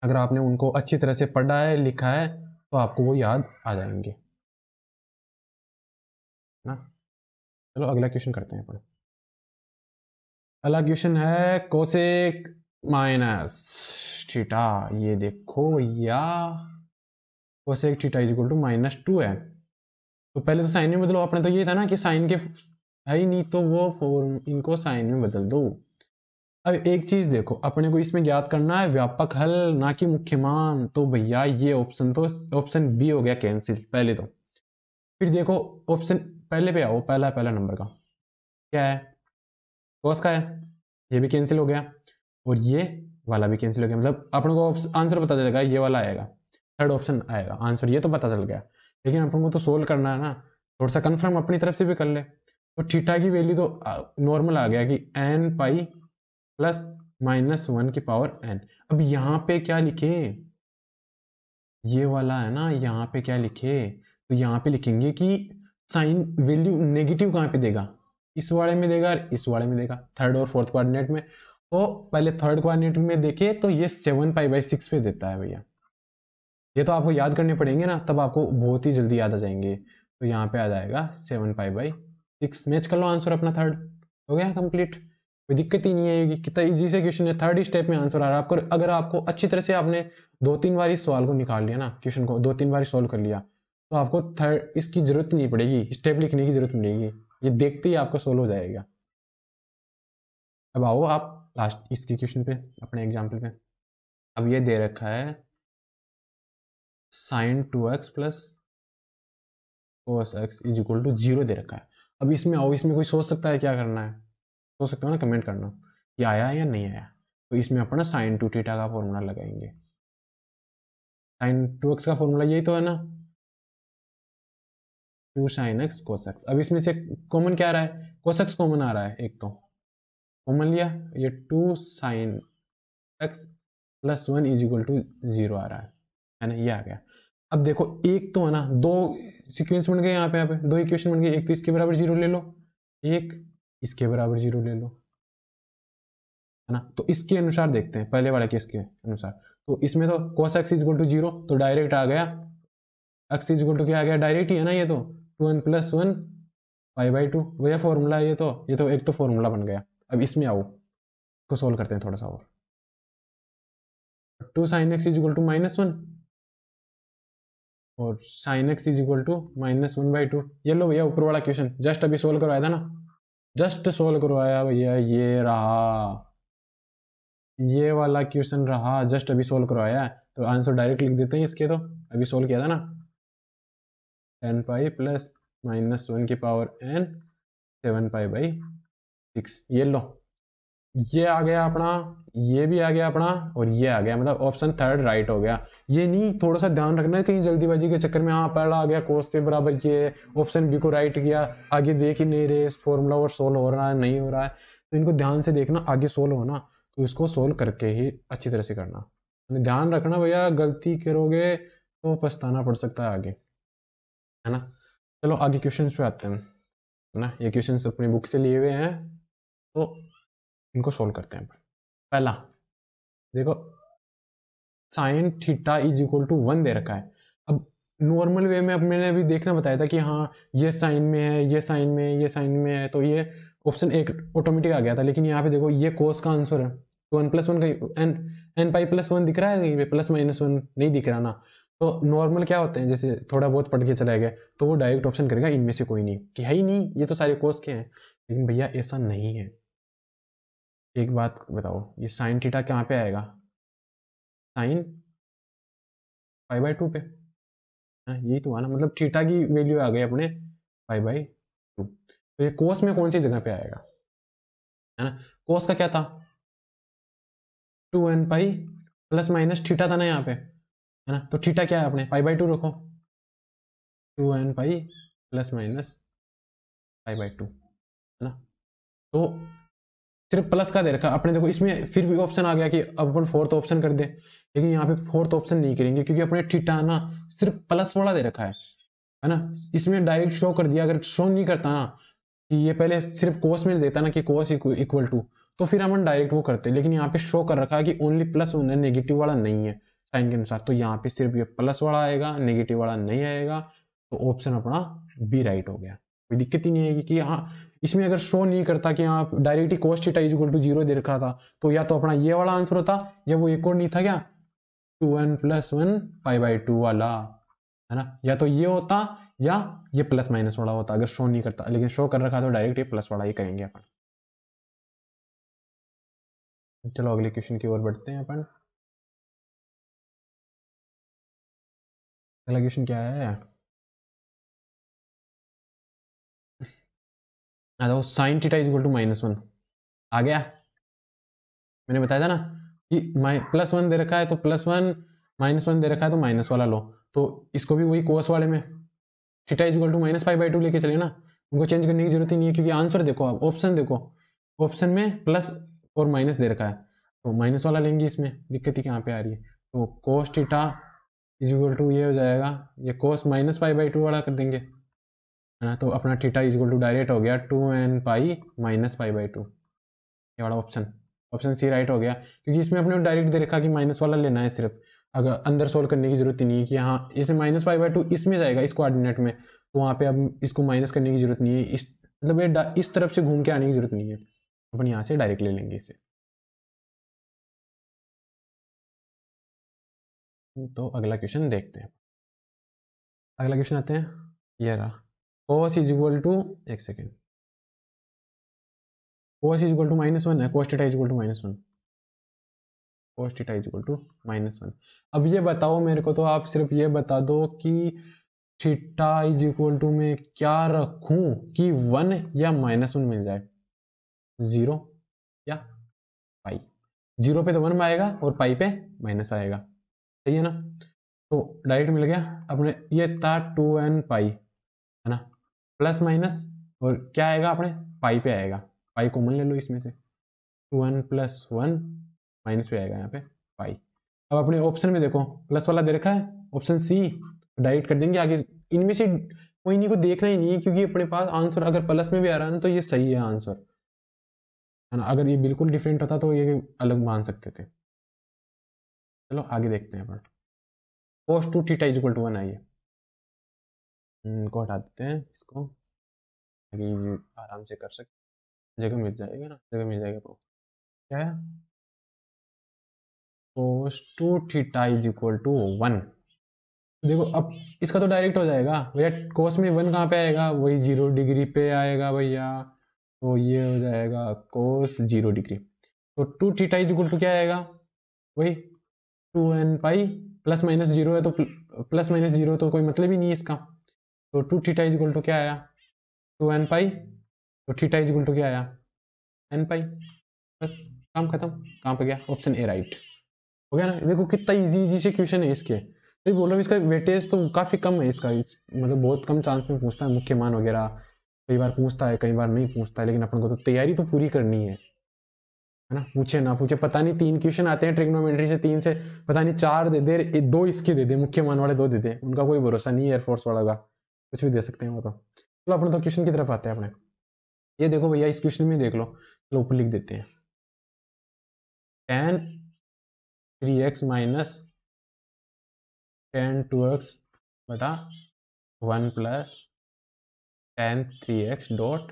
अगर आपने उनको अच्छी तरह से पढ़ा है लिखा है तो आपको वो याद आ जाएंगे ना चलो अगला क्वेश्चन करते हैं अपन अगला क्वेश्चन है कोसेक माइनस ठीटा ये देखो या cosec theta is equal to minus two है तो पहले तो साइन में बदलो अपने तो ये था ना कि साइन के है ही नहीं तो वो फॉर्म इनको साइन में बदल दो अब एक चीज देखो अपने को इसमें ज्ञात करना है व्यापक हल ना कि मुख्य मान तो भैया ये ऑप्शन तो ऑप्शन बी हो गया कैंसिल पहले तो फिर देखो ऑप्शन पहले पे आओ पहला पहला नंबर का क्या है कॉस का है ये भी कैंसिल हो गया और ये वाला भी कैंसिल हो गया मतलब अपने को आंसर पता चलेगा ये वाला आएगा थर्ड ऑप्शन आएगा आंसर ये तो पता चल गया लेकिन अपन को तो सोल्व करना है ना थोड़ा सा कन्फर्म अपनी तरफ से भी कर ले तो ठीठा की वैल्यू तो नॉर्मल आ गया कि n pi plus minus one की पावर एन अब यहाँ पे क्या लिखे ये वाला है ना यहाँ पे क्या लिखे तो यहाँ पे लिखेंगे कि साइन वैल्यू नेगेटिव कहाँ पे देगा इस वाले में देगा इस वाले में देगा थर्ड और फोर्थ क्वारिनेट में तो पहले थर्ड क्वारिनेट में देखे तो ये सेवन फाइव बाई सिक्स पे देता है भैया ये तो आपको याद करने पड़ेंगे ना तब आपको बहुत ही जल्दी याद आ जाएंगे तो यहाँ पे आ जाएगा seven five by six match कर लो आंसर अपना थर्ड हो गया कंप्लीट कोई दिक्कत ही नहीं आएगी कितना ईजी से क्वेश्चन है थर्ड स्टेप में आंसर आ रहा है आपको अगर आपको अच्छी तरह से आपने दो तीन बार इस सवाल को निकाल लिया ना क्वेश्चन को दो तीन बार सॉल्व कर लिया तो आपको थर्ड इसकी जरूरत नहीं पड़ेगी स्टेप लिखने की जरूरत पड़ेगी ये देखते ही आपको सोल्व हो जाएगा अब आओ आप लास्ट इसके क्वेश्चन पे अपने एग्जाम्पल पे अब ये दे रखा है sine two x plus cos x is equal to zero दे रखा है अब इसमें आओ इसमें कोई सोच सकता है क्या करना है हो सकता है ना कमेंट करना कि आया है या नहीं आया तो इसमें अपना साइन टू टीटा का फॉर्मूला लगाएंगे साइन टू एक्स का फॉर्मूला यही तो है ना टू साइन एक्स कोसक्स अब इसमें से कॉमन क्या आ रहा है कोसक्स कॉमन आ रहा है एक तो कॉमन लिया ये two sine x plus one is equal to zero आ रहा है है ना ये आ गया अब देखो एक तो है ना दो सिक्वेंस बन गए यहाँ पे यहाँ पे दो इक्वेशन बन गए एक तो इसके बराबर जीरो ले लो एक इसके बराबर जीरो ले लो है ना तो इसके अनुसार देखते हैं पहले वाले केस के अनुसार तो इसमें तो cos x is to zero तो डायरेक्ट आ गया एक्स इज टू क्या आ गया डायरेक्ट ही है ना ये तो two n plus one five by two वह फॉर्मूला ये तो ये तो एक तो फॉर्मूला बन गया अब इसमें आओ इसको सोल्व करते हैं थोड़ा सा और two sine x is equal to minus one और sine x is equal to minus one by two ये लो भैया ऊपर वाला क्वेश्चन जस्ट अभी सोल्व करवाया था ना जस्ट सोल्व करवाया भैया ये रहा ये वाला क्वेश्चन रहा जस्ट अभी सोल्व करवाया तो आंसर डायरेक्ट लिख देते हैं इसके तो अभी सोल्व किया था ना tan pi plus minus one की power n seven pi by six ये लो ये आ गया अपना ये भी आ गया अपना और ये आ गया मतलब ऑप्शन थर्ड राइट हो गया ये नहीं थोड़ा सा ध्यान रखना कहीं जल्दीबाजी के चक्कर में हाँ पहला आ गया कोर्स के बराबर ये ऑप्शन बी को राइट किया आगे देख ही नहीं रहे फॉर्मूला और सोल्व हो रहा है नहीं हो रहा है तो इनको ध्यान से देखना आगे सोल्व होना तो इसको सोल्व करके ही अच्छी तरह से करना तो ध्यान रखना भैया गलती करोगे तो पछताना पड़ सकता है आगे है ना चलो आगे क्वेश्चन पे आते हैं ना ये क्वेश्चन अपनी बुक से लिए हुए हैं तो इनको सोल्व करते हैं पहला देखो sine theta is equal to one दे रखा है अब नॉर्मल वे में अब मैंने अभी देखना बताया था कि हाँ ये साइन में है ये साइन में है ये साइन में है तो ये ऑप्शन एक ऑटोमेटिक आ गया था लेकिन यहाँ पे देखो ये कोस का आंसर है तो एन प्लस वन का n n pi plus one दिख रहा है कहीं पे प्लस माइनस वन नहीं दिख रहा ना तो नॉर्मल क्या होते हैं जैसे थोड़ा बहुत पढ़ के चला गया तो वो डायरेक्ट ऑप्शन करेगा इनमें से कोई नहीं कि है ही नहीं ये तो सारे कोर्स के हैं लेकिन भैया ऐसा नहीं है एक बात बताओ ये साइन थीटा कहाँ पे आएगा साइन फाइव बाई टू पे है हाँ, यही तो आना मतलब थीटा की वैल्यू आ गई अपने फाइव बाई टू तो ये कोस में कौन सी जगह पे आएगा है ना कोस का क्या था two n pi plus minus theta था ना यहाँ पे है ना तो थीटा क्या है अपने फाइव बाई टू रखो two n pi plus minus five by two है ना तो सिर्फ प्लस का दे रखा अपने देखो इसमें फिर भी ऑप्शन आ गया कि अब अपन फोर्थ ऑप्शन कर दे लेकिन यहाँ पे फोर्थ ऑप्शन नहीं करेंगे क्योंकि अपने ठीठा ना सिर्फ प्लस वाला दे रखा है है ना इसमें डायरेक्ट शो कर दिया अगर शो नहीं करता ना कि ये पहले सिर्फ कोस में देता ना कि कोस इक्वल टू तो फिर अपन डायरेक्ट वो करते लेकिन यहाँ पे शो कर रखा है कि ओनली प्लस नेगेटिव वाला नहीं है साइन के अनुसार तो यहाँ पे सिर्फ ये प्लस वाला आएगा नेगेटिव वाला नहीं आएगा तो ऑप्शन अपना बी राइट हो गया कोई दिक्कत ही नहीं आएगी कि हाँ इसमें अगर शो नहीं करता कि आप directly cos theta is equal to zero दे रखा था तो या तो अपना ये वाला आंसर होता या वो एक और नहीं था क्या two n plus one five by two वाला है ना या तो ये होता या ये प्लस माइनस वाला होता अगर शो नहीं करता लेकिन शो कर रखा तो डायरेक्ट ये प्लस वाला ही करेंगे अपन चलो अगले क्वेश्चन की ओर बढ़ते हैं अपन अगला क्वेश्चन क्या है आ जाओ sine theta is equal to minus one आ गया मैंने बताया था ना कि प्लस वन दे रखा है तो प्लस वन माइनस वन दे रखा है तो माइनस वाला लो तो इसको भी वही कोस वाले में theta is equal to minus five by two लेके चले ना उनको चेंज करने की जरूरत ही नहीं है क्योंकि आंसर देखो आप ऑप्शन देखो ऑप्शन में प्लस और माइनस दे रखा है तो माइनस वाला लेंगे इसमें दिक्कत ही कहाँ पे आ रही है तो cos theta is equal to ये हो जाएगा ये cos minus five by two वाला कर देंगे है ना तो अपना थीटा इज टू डायरेक्ट हो गया two n pi minus pi by two ये वाला ऑप्शन ऑप्शन सी राइट हो गया क्योंकि इसमें अपने डायरेक्ट दे रखा कि माइनस वाला लेना है सिर्फ अगर अंदर सोल्व करने की जरूरत ही नहीं है कि हाँ इसमें माइनस फाइव बाई टू इसमें जाएगा इस कोऑर्डिनेट में तो वहाँ पे अब इसको माइनस करने की जरूरत नहीं है इस मतलब ये इस तरफ से घूम के आने की जरूरत नहीं है अपन यहाँ से डायरेक्ट ले लेंगे इसे तो अगला क्वेश्चन देखते हैं अगला क्वेश्चन आते हैं ये रहा कॉस इज इक्वल टू एक second cos is equal to minus one है cos is equal to minus one cos is equal to minus one अब ये बताओ मेरे को तो आप सिर्फ ये बता दो कि थीटा इज इक्वल टू में क्या रखूं कि वन या माइनस वन मिल जाए जीरो या पाई जीरो पे तो वन आएगा और पाई पे माइनस आएगा सही है ना तो डायरेक्ट मिल गया अपने ये था two n pi plus minus और क्या आएगा अपने पाई पे आएगा पाई कॉमन ले लो इसमें से वन प्लस वन माइनस पे आएगा यहाँ पे पाई अब अपने ऑप्शन में देखो प्लस वाला दे रखा है ऑप्शन सी डायरेक्ट कर देंगे आगे इनमें से कोई इन्हीं को देखना ही नहीं है क्योंकि अपने पास आंसर अगर प्लस में भी आ रहा है ना तो ये सही है आंसर है ना अगर ये बिल्कुल डिफरेंट होता तो ये अलग मान सकते थे चलो आगे देखते हैं अपन cos two theta is equal to one आइए इनको हम्म, हटा देते हैं इसको ताकि आराम से कर सकते जगह मिल जाएगी ना जगह मिल जाएगी आपको क्या कोस तो two theta is equal to one देखो अब इसका तो डायरेक्ट हो जाएगा भैया कोस में वन कहाँ पे आएगा वही जीरो डिग्री पे आएगा भैया तो ये हो जाएगा कोस जीरो डिग्री तो two theta is equal to क्या आएगा वही two n pi plus minus zero है तो प्लस माइनस जीरो तो कोई मतलब ही नहीं है इसका तो two theta is equal to क्या आया टू एन पाई तो थीटा इज इक्वल टू क्या आया एन पाई बस काम खत्म कहाँ पे गया ऑप्शन ए राइट हो गया ना देखो कितना इजी इजी से क्वेश्चन है इसके तो बोल रहा हूँ इसका वेटेज तो काफ़ी कम है इसका मतलब बहुत कम चांस में पूछता है मुख्य मान वगैरह कई बार पूछता है कई बार नहीं पूछता है लेकिन अपन को तो तैयारी तो पूरी करनी है है ना पूछे ना पूछे पता नहीं तीन क्वेश्चन आते हैं ट्रिग्नोमेट्री से तीन से पता नहीं चार दे दे दो इसके दे दे मुख्य मान वाले दो दे दे उनका कोई भरोसा नहीं है एयरफोर्स वाला का कुछ भी दे सकते हैं वो तो चलो अपने तो क्वेश्चन की तरफ आते हैं अपने ये देखो भैया इस क्वेश्चन में देख लो चलो ऊपर लिख देते हैं tan three x minus tan two x बटा one plus tan three x dot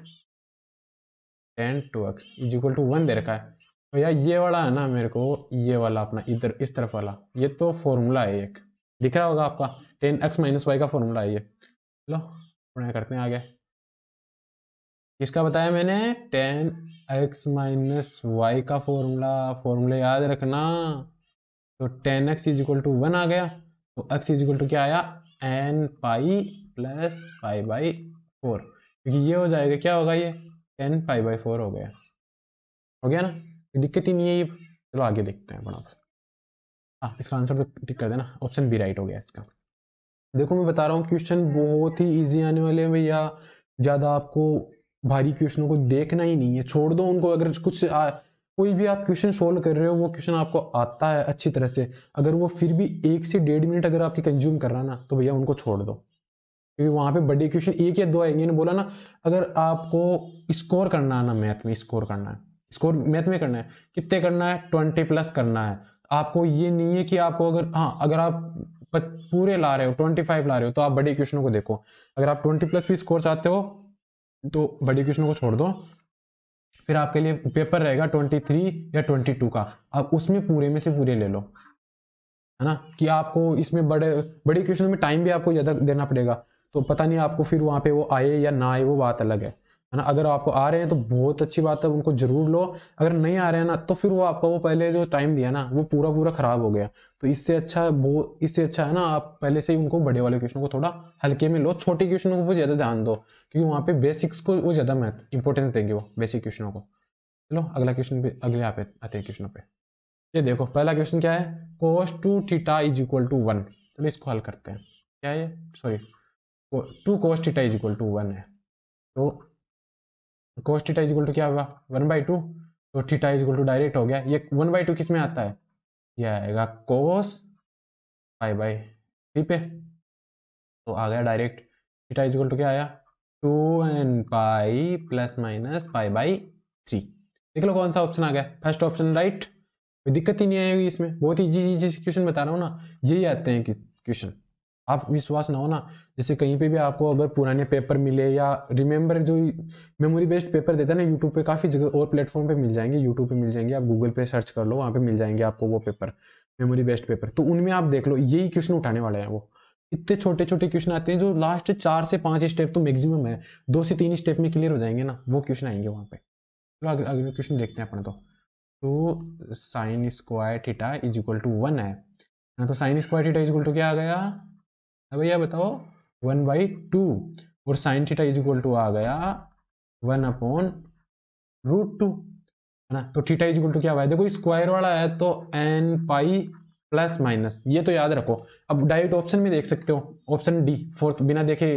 tan two x is equal to one दे रखा है तो भैया ये वाला है ना मेरे को ये वाला अपना इधर इस तरफ वाला ये तो फॉर्मूला है एक दिख रहा होगा आपका टेन एक्स माइनस वाई का फॉर्मूला है ये लो पढ़ाया करते हैं आगे किसका बताया मैंने टेन एक्स माइनस वाई का फॉर्मूला फॉर्मूला याद रखना तो tan x is equal to one आ गया तो एक्स इज इक्वल टू क्या आया n pi plus pi by four क्योंकि ये हो जाएगा क्या होगा ये टेन पाई बाई फोर हो गया हो गया ना तो दिक्कत ही नहीं है ये चलो आगे देखते हैं बड़ा हाँ इसका आंसर तो टिक कर देना ऑप्शन बी राइट हो गया इसका देखो मैं बता रहा हूँ क्वेश्चन बहुत ही ईजी आने वाले हैं भैया ज़्यादा आपको भारी क्वेश्चनों को देखना ही नहीं है छोड़ दो उनको अगर कुछ आ, कोई भी आप क्वेश्चन सोल्व कर रहे हो वो क्वेश्चन आपको आता है अच्छी तरह से अगर वो फिर भी एक से डेढ़ मिनट अगर आपकी कंज्यूम कर रहा ना तो भैया उनको छोड़ दो क्योंकि वहाँ पे बड़े क्वेश्चन एक या दो आएंगे ने बोला ना अगर आपको स्कोर करना है ना मैथ में स्कोर करना है स्कोर मैथ में करना है कितने करना है ट्वेंटी प्लस करना है आपको ये नहीं है कि आपको अगर हाँ अगर आप पूरे ला रहे हो ट्वेंटी फाइव ला रहे हो तो आप बड़े क्वेश्चनों को देखो अगर आप ट्वेंटी प्लस भी स्कोर चाहते हो तो बड़े क्वेश्चनों को छोड़ दो फिर आपके लिए पेपर रहेगा ट्वेंटी थ्री या ट्वेंटी टू का आप उसमें पूरे में से पूरे ले लो है ना कि आपको इसमें बड़े बड़े क्वेश्चन में टाइम भी आपको ज़्यादा देना पड़ेगा तो पता नहीं आपको फिर वहाँ पर वो आए या ना आए वो बात अलग है है ना अगर आपको आ रहे हैं तो बहुत अच्छी बात है उनको जरूर लो अगर नहीं आ रहे हैं ना तो फिर वो आपका वो पहले जो टाइम दिया ना वो पूरा पूरा खराब हो गया तो इससे अच्छा वो इससे अच्छा है ना आप पहले से ही उनको बड़े वाले क्वेश्चन को थोड़ा हल्के में लो छोटे क्वेश्चनों को ज़्यादा ध्यान दो क्योंकि वहाँ पे बेसिक्स को वो ज़्यादा महत्व इंपॉर्टेंस देंगे वो बेसिक क्वेश्चनों को चलो अगला क्वेश्चन पे अगले यहाँ पे आते हैं क्वेश्चनों पर ये देखो पहला क्वेश्चन क्या है cos two theta is equal to one चलो इसको हल करते हैं क्या है sorry two cos theta is equal to one है तो cos theta is equal to क्या होगा वन बाई टू तो theta is equal to direct हो गया ये वन बाई टू किस में आता है ये आएगा कोस फाइव बाई थ्री पे तो आ गया direct theta is equal to क्या आया two n pi plus minus five by three देख लो कौन सा ऑप्शन आ गया फर्स्ट ऑप्शन राइट कोई दिक्कत ही नहीं आएगी इसमें बहुत ही जी जी क्वेश्चन बता रहा हूँ ना यही आते हैं क्वेश्चन आप विश्वास ना हो ना जैसे कहीं पे भी आपको अगर पुराने पेपर मिले या रिमेंबर जो मेमोरी बेस्ड पेपर देता है ना यूट्यूब पे काफ़ी जगह और प्लेटफॉर्म पे मिल जाएंगे यूट्यूब पे मिल जाएंगे आप गूगल पे सर्च कर लो वहाँ पे मिल जाएंगे आपको वो पेपर मेमोरी बेस्ड पेपर तो उनमें आप देख लो यही क्वेश्चन उठाने वाले हैं वो इतने छोटे छोटे क्वेश्चन आते हैं जो लास्ट चार से पाँच स्टेप तो मैक्सिमम है दो से तीन स्टेप में क्लियर हो जाएंगे ना वो क्वेश्चन आएंगे वहाँ पे चलो तो अगले क्वेश्चन देखते हैं अपना तो तो sine square theta is equal to one है ना हाँ, तो sine square theta is equal to क्या आ गया भैया बताओ वन बाई टू और sine theta is equal to आ गया वन अपॉन रूट टू है ना तो थीटा इज इक्वल टू क्या हुआ है देखो स्क्वायर वाला है तो एन पाई प्लस माइनस ये तो याद रखो अब डायरेक्ट ऑप्शन में देख सकते हो ऑप्शन डी फोर्थ बिना देखे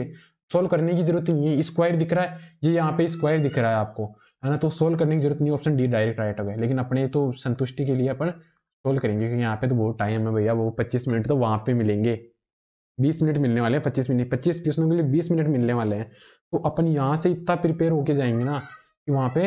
सोल्व करने की जरूरत नहीं है स्क्वायर दिख रहा है ये यहाँ पे स्क्वायर दिख रहा है आपको है ना तो सोल्व करने की जरूरत नहीं ऑप्शन डी डायरेक्ट राइट हो गया लेकिन अपने तो संतुष्टि के लिए अपन सोल्व करेंगे क्योंकि यहाँ पे तो बहुत टाइम है भैया वो पच्चीस मिनट तो वहाँ पे मिलेंगे बीस मिनट मिलने वाले हैं पच्चीस मिनट पच्चीस क्वेश्चनों के लिए बीस मिनट मिलने वाले हैं तो अपन यहाँ से इतना प्रिपेयर होके जाएंगे ना कि वहाँ पे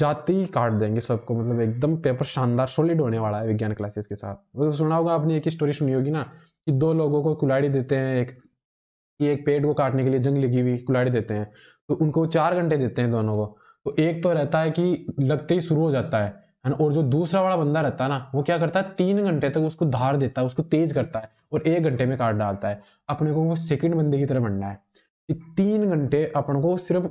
जाते ही काट देंगे सबको मतलब एकदम पेपर शानदार सॉलिड होने वाला है विज्ञान क्लासेस के साथ तो सुना होगा आपने एक ही स्टोरी सुनी होगी ना कि दो लोगों को कुलाड़ी देते हैं एक कि एक पेड़ को काटने के लिए जंग लगी हुई कुलाड़ी देते हैं तो उनको चार घंटे देते हैं दोनों को तो एक तो रहता है कि लगते ही शुरू हो जाता है है ना और जो दूसरा वाला बंदा रहता है ना वो क्या करता है तीन घंटे तक उसको धार देता है उसको तेज करता है और एक घंटे में काट डालता है अपने को वो सेकंड बंदे की तरह बनना है तीन घंटे अपन को सिर्फ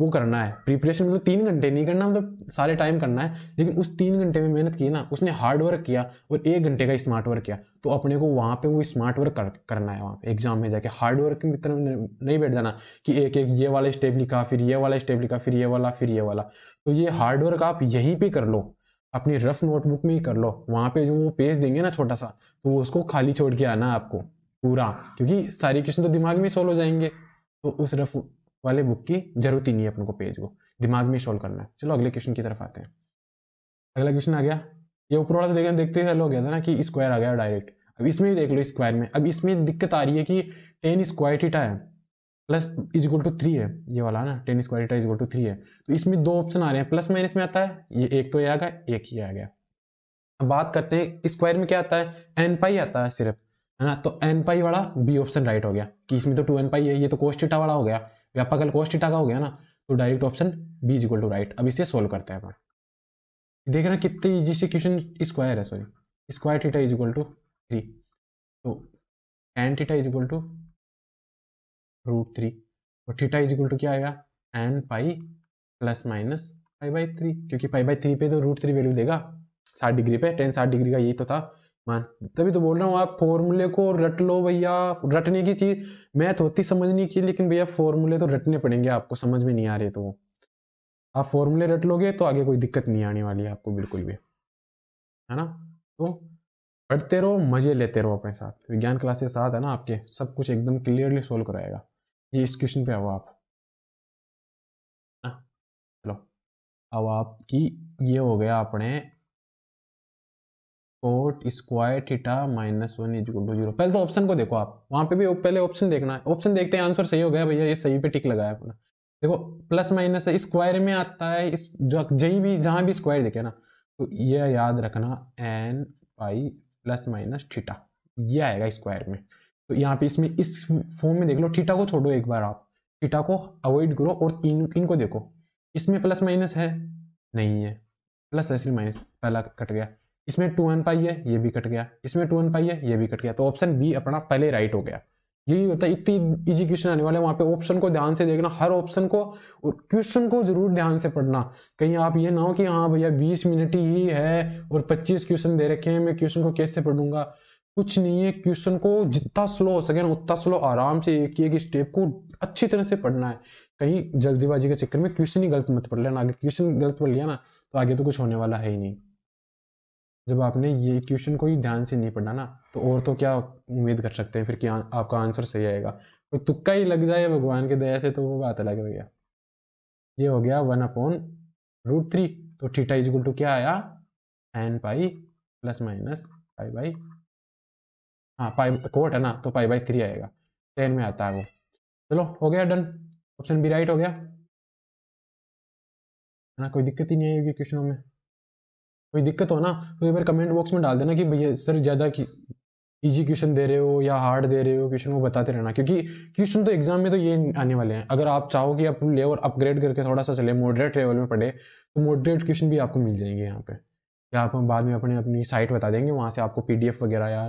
वो करना है प्रिपरेशन मतलब तीन घंटे नहीं करना मतलब सारे टाइम करना है लेकिन उस तीन घंटे में मेहनत की ना उसने हार्ड वर्क किया और एक घंटे का स्मार्ट वर्क किया तो अपने को वहाँ पे वो स्मार्ट वर्क कर, करना है वहाँ पे एग्जाम में जाके हार्ड वर्क की तरफ नहीं बैठ जाना कि एक एक ये वाला स्टेप लिखा फिर ये वाला स्टेप लिखा फिर ये वाला फिर ये वाला तो ये हार्ड वर्क आप यहीं पर कर लो अपनी रफ नोटबुक में ही कर लो वहाँ पे जो वो पेज देंगे ना छोटा सा तो उसको खाली छोड़ के आना आपको पूरा क्योंकि सारे क्वेश्चन तो दिमाग में सॉल्व हो जाएंगे तो उस रफ वाले बुक की जरूरत ही नहीं है अपन को पेज को दिमाग में सोल्व करना है चलो अगले क्वेश्चन की तरफ आते हैं अगला क्वेश्चन आ गया ये ऊपर वाला तो देखें देखते हैं हो गया था ना कि स्क्वायर आ गया डायरेक्ट अब इसमें भी देख लो स्क्वायर में अब इसमें दिक्कत आ रही है कि टेन स्क्वायर थीटा है plus is equal to three है ये वाला ना tan square theta is equal to three है तो इसमें दो ऑप्शन आ रहे हैं प्लस माइनस में आता है ये एक तो ये आ गया एक ही आ गया अब बात करते हैं स्क्वायर में क्या आता है एन पाई आता है सिर्फ है ना तो एन पाई वाला बी ऑप्शन राइट हो गया कि इसमें तो टू एन पाई है ये तो कोस्ट थीटा वाला हो गया व्यापक आपका कल कॉस्ट का हो गया ना तो direct option B is equal to right अब इसे सोल्व करते हैं अपन देख रहे हैं कितने ईजी से क्वेश्चन स्क्वायर है sorry square theta is equal to three तो n theta is equal to root three और टीटा इज इक्वल टू क्या आएगा n pi plus minus five by three क्योंकि फाइव बाई थ्री पे तो root three value देगा साठ degree पे टेन साठ डिग्री का यही तो था मान तभी तो बोल रहा हूँ आप फॉर्मूले को रट लो भैया रटने की चीज मैथ तो होती समझने की लेकिन भैया फॉर्मूले तो रटने पड़ेंगे आपको समझ में नहीं आ रहे तो आप फॉर्मूले रट लोगे तो आगे कोई दिक्कत नहीं आने वाली है आपको बिल्कुल भी है ना तो पढ़ते रहो मजे लेते रहो अपने साथ विज्ञान क्लासेस साथ है ना आपके सब कुछ एकदम क्लियरली सोल्व कराएगा ये इस क्वेश्चन पे आओ आप चलो अब आपकी ये हो गया अपने cot square theta minus one is to zero पहले तो ऑप्शन को देखो आप वहाँ पे भी पहले ऑप्शन देखना है ऑप्शन देखते हैं आंसर सही हो गया भैया ये सही पे टिक लगाया अपना देखो प्लस माइनस स्क्वायर में आता है इस जो जही भी जहाँ भी स्क्वायर देखे ना तो यह याद रखना n pi plus minus theta यह आएगा स्क्वायर में तो यहाँ पे इसमें इस फॉर्म में देख लो थीटा को छोड़ो एक बार आप थीटा को अवॉइड करो और इन इनको देखो इसमें प्लस माइनस है नहीं है प्लस ऐसे माइनस पहला कट गया इसमें टू एन पाई है ये भी कट गया इसमें टू एन पाई है ये भी कट गया तो ऑप्शन बी अपना पहले राइट हो गया यही होता है इतनी इजी क्वेश्चन आने वाले वहाँ पे ऑप्शन को ध्यान से देखना हर ऑप्शन को और क्वेश्चन को जरूर ध्यान से पढ़ना कहीं आप ये ना हो कि हाँ भैया बीस मिनट ही है और पच्चीस क्वेश्चन दे रखे हैं मैं क्वेश्चन को कैसे पढ़ूंगा कुछ नहीं है क्वेश्चन को जितना स्लो हो सके ना उतना स्लो आराम से एक एक स्टेप को अच्छी तरह से पढ़ना है कहीं जल्दीबाजी के चक्कर में क्वेश्चन ही गलत मत पढ़ लेना अगर क्वेश्चन गलत पढ़ लिया ना तो आगे तो कुछ होने वाला है ही नहीं जब आपने ये क्वेश्चन को ही ध्यान से नहीं पढ़ा ना तो और तो क्या उम्मीद कर सकते हैं फिर कि आ, आपका आंसर सही आएगा कोई तो तुक्का ही लग जाए भगवान की दया से तो वो बात अलग हो गया ये हो गया वन अपॉन रूट थ्री तो थीटा इजगुल टू क्या आया n pi plus minus pi by हाँ पाई कोट है ना तो पाई बाई थ्री आएगा टेन में आता है वो चलो हो गया डन ऑप्शन बी राइट हो गया है ना कोई दिक्कत ही नहीं आएगी क्वेश्चनों में कोई दिक्कत हो ना तो एक बार कमेंट बॉक्स में डाल देना कि भैया सर ज़्यादा ईजी क्वेश्चन दे रहे हो या हार्ड दे रहे हो क्वेश्चन वो बताते रहना क्योंकि क्वेश्चन तो एग्जाम में तो ये आने वाले हैं अगर आप चाहो कि आप लेवल अपग्रेड करके थोड़ा सा चले मॉडरेट लेवल में पढ़े तो मॉडरेट क्वेश्चन भी आपको मिल जाएंगे यहाँ पे या आप बाद में अपने अपनी साइट बता देंगे वहाँ से आपको पी वगैरह या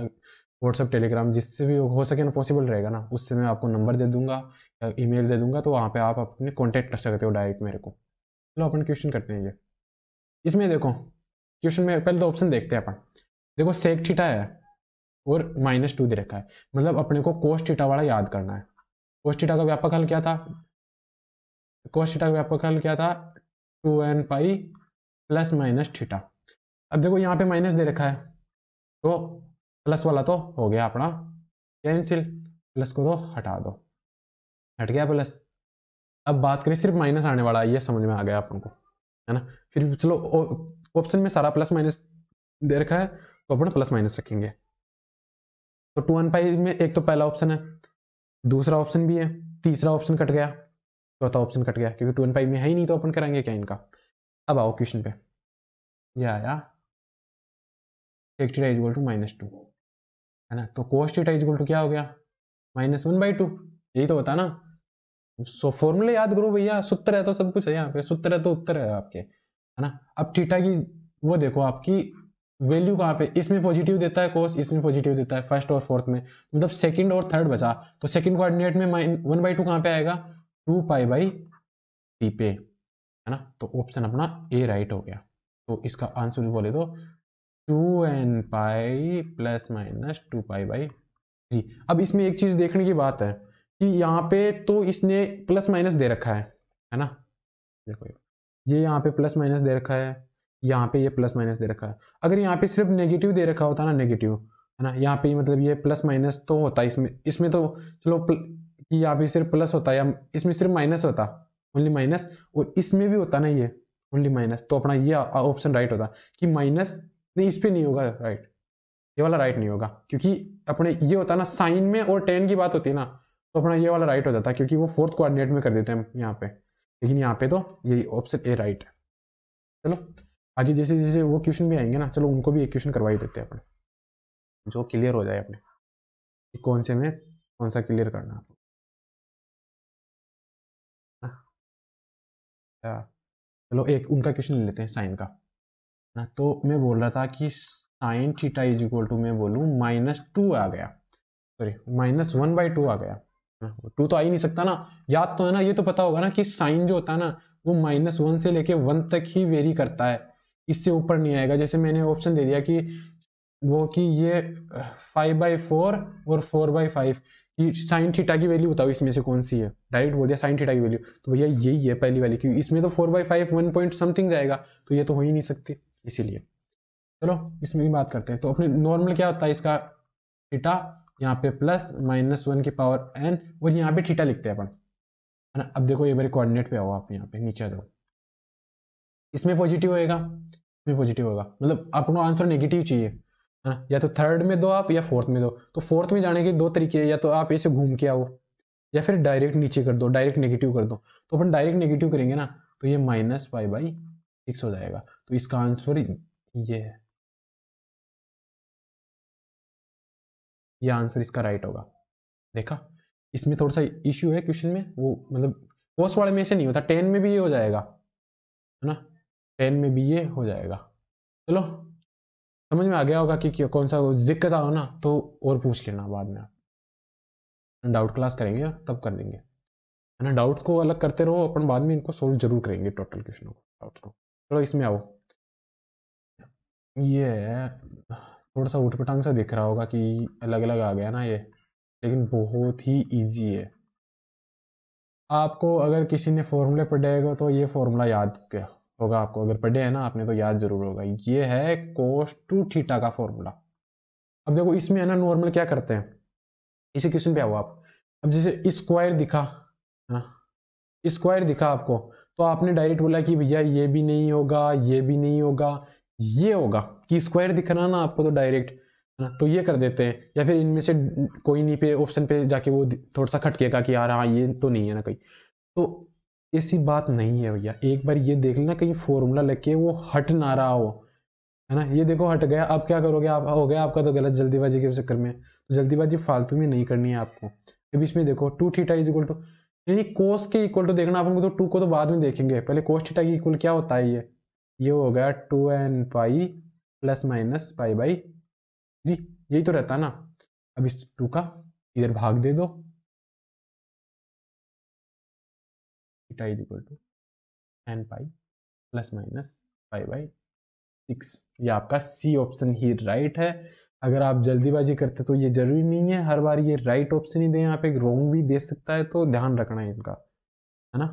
व्हाट्सअप टेलीग्राम जिससे भी हो सके ना पॉसिबल रहेगा ना उससे मैं आपको नंबर दे दूंगा या ई दे दूंगा तो वहाँ पर आप अपने कॉन्टैक्ट कर सकते हो डायरेक्ट मेरे को चलो अपन क्वेश्चन करते हैं ये इसमें देखो क्वेश्चन में पहले तो ऑप्शन देखते हैं अपन देखो सेक ठीठा है और माइनस टू दे रखा है मतलब अपने को कोस ठीठा वाला याद करना है कोस ठीठा का व्यापक हल क्या था कोस ठीठा का व्यापक हल क्या था two n pi plus minus theta अब देखो यहाँ पे माइनस दे रखा है तो प्लस वाला तो हो गया अपना कैंसिल प्लस को तो हटा दो हट गया प्लस अब बात करें सिर्फ माइनस आने वाला ये समझ में आ गया अपन को है ना फिर चलो ऑप्शन में सारा प्लस माइनस दे रखा है तो अपन प्लस माइनस रखेंगे तो टू वन फाइव में एक तो पहला ऑप्शन है दूसरा ऑप्शन भी है तीसरा ऑप्शन कट गया चौथा ऑप्शन कट गया क्योंकि टू वन फाइव में है ही नहीं तो अपन करेंगे क्या इनका अब आओ क्वेश्चन पे यह आया sec theta is equal to minus two है ना तो कोस थीटा इजगल टू क्या हो गया माइनस वन बाई टू यही तो होता ना सो फॉर्मूले याद करो भैया सूत्र है तो सब कुछ है यहाँ पे सूत्र है तो उत्तर है आपके है ना अब थीटा की वो देखो आपकी वैल्यू कहाँ पे इसमें पॉजिटिव देता है कोस इसमें पॉजिटिव देता है फर्स्ट और फोर्थ में मतलब सेकंड और थर्ड बचा तो सेकंड कोऑर्डिनेट में माइन वन बाई टू कहाँ पे आएगा टू पाई बाई टी पे है ना तो ऑप्शन अपना ए राइट हो गया तो इसका आंसर बोले तो two n pi plus minus two pi by three अब इसमें एक चीज देखने की बात है कि यहाँ पे तो इसने प्लस माइनस दे रखा है है ना देखो ये यहाँ पे प्लस माइनस दे रखा है यहाँ पे ये प्लस माइनस दे रखा है अगर यहाँ पे सिर्फ नेगेटिव दे रखा होता ना नेगेटिव है ना यहाँ पे मतलब ये प्लस माइनस तो होता है इसमें इसमें तो चलो कि यहाँ पे सिर्फ प्लस होता या इसमें सिर्फ माइनस होता ओनली माइनस और इसमें भी होता ना ये ओनली माइनस तो अपना ये ऑप्शन राइट होता कि माइनस नहीं इस पर नहीं होगा राइट ये वाला राइट नहीं होगा क्योंकि अपने ये होता ना साइन में और टेन की बात होती है ना तो अपना ये वाला राइट हो जाता क्योंकि वो फोर्थ कोऑर्डिनेट में कर देते हैं हम यहाँ पे लेकिन यहाँ पे तो ये ऑप्शन ए राइट है चलो आगे जैसे जैसे वो क्वेश्चन भी आएंगे ना चलो उनको भी एक क्वेश्चन करवा ही देते हैं अपने जो क्लियर हो जाए अपने कि कौन से में कौन सा क्लियर करना है हाँ। अच्छा, चलो एक उनका क्वेश्चन ले लेते हैं साइन का ना हाँ, तो मैं बोल रहा था कि sine theta is equal to मैं बोलूँ माइनस टू आ गया sorry minus one by two आ गया टू तो आ ही नहीं सकता ना याद तो है ना ये तो पता होगा ना कि साइन जो होता है ना वो माइनस वन से लेके वन तक ही वेरी करता है इससे ऊपर नहीं आएगा जैसे मैंने ऑप्शन दे दिया कि वो कि ये फाइव बाई फोर और फोर बाई फाइव कि साइन थीटा की वैल्यू बताओ इसमें से कौन सी है डायरेक्ट बोल दिया साइन थीटा की वैल्यू तो भैया यही है पहली वाली क्योंकि इसमें तो four by five one point something जाएगा तो ये तो हो ही नहीं सकती इसीलिए चलो इसमें भी बात करते हैं तो अपने नॉर्मल क्या होता है इसका थीटा यहाँ पे प्लस माइनस वन की पावर एन और यहाँ पे ठीटा लिखते हैं अपन है ना अब देखो ये बार कोऑर्डिनेट पे आओ आप यहाँ पे नीचे दो इसमें पॉजिटिव होएगा इसमें पॉजिटिव होगा मतलब आपको आंसर नेगेटिव चाहिए है ना या तो थर्ड में दो आप या फोर्थ में दो तो फोर्थ में जाने के दो तरीके या तो आप ऐसे घूम के आओ या फिर डायरेक्ट नीचे कर दो डायरेक्ट नेगेटिव कर दो तो अपन डायरेक्ट नेगेटिव करेंगे ना तो ये माइनस फाइव बाई सिक्स हो जाएगा तो इसका आंसर ये है ये आंसर इसका राइट होगा देखा इसमें थोड़ा सा इश्यू है क्वेश्चन में वो मतलब कोस वाले में ऐसे नहीं होता टेन में भी ये हो जाएगा है ना टेन में भी ये हो जाएगा चलो समझ में आ गया होगा कि कौन सा दिक्कत आओ ना तो और पूछ लेना बाद में आप डाउट क्लास करेंगे तब कर देंगे है ना डाउट को अलग करते रहो अपन बाद में इनको सोल्व जरूर करेंगे टोटल क्वेश्चनों को डाउट्स को चलो इसमें आओ ये थोड़ा सा उठपटांग सा दिख रहा होगा कि अलग अलग आ गया ना ये लेकिन बहुत ही ईजी है आपको अगर किसी ने फॉर्मूले पढ़े तो ये फॉर्मूला याद होगा आपको अगर पढ़े है ना आपने तो याद ज़रूर होगा ये है कोस टू ठीटा का फॉर्मूला अब देखो इसमें है ना नॉर्मल क्या करते हैं इसी क्वेश्चन पे आओ आप अब जैसे स्क्वायर दिखा है ना स्क्वायर दिखा आपको तो आपने डायरेक्ट बोला कि भैया ये भी नहीं होगा ये भी नहीं होगा ये होगा कि स्क्वायर दिख रहा ना आपको तो डायरेक्ट है ना तो ये कर देते हैं या फिर इनमें से कोई नहीं पे ऑप्शन पे जाके वो थोड़ा सा खटकेगा कि यार हाँ ये तो नहीं है ना कहीं तो ऐसी बात नहीं है भैया एक बार ये देख लेना कहीं फॉर्मूला लग के वो हट ना रहा हो है ना ये देखो हट गया अब क्या करोगे आप हो गया आपका तो गलत जल्दीबाजी के चक्कर में तो जल्दीबाजी फालतू में नहीं करनी है आपको अब इसमें देखो two theta is equal to यानी कोस के इक्वल टू देखना आप लोग तो टू को तो बाद में देखेंगे पहले कोस थीटा की इक्वल क्या होता है ये ये हो गया two n pi plus minus pi by three यही तो रहता ना अब इस टू का इधर भाग दे दो is equal to n pi plus minus pi by six ये आपका सी ऑप्शन ही राइट है अगर आप जल्दीबाजी करते तो ये जरूरी नहीं है हर बार ये राइट ऑप्शन ही दें यहाँ पे रॉन्ग भी दे सकता है तो ध्यान रखना है इनका है ना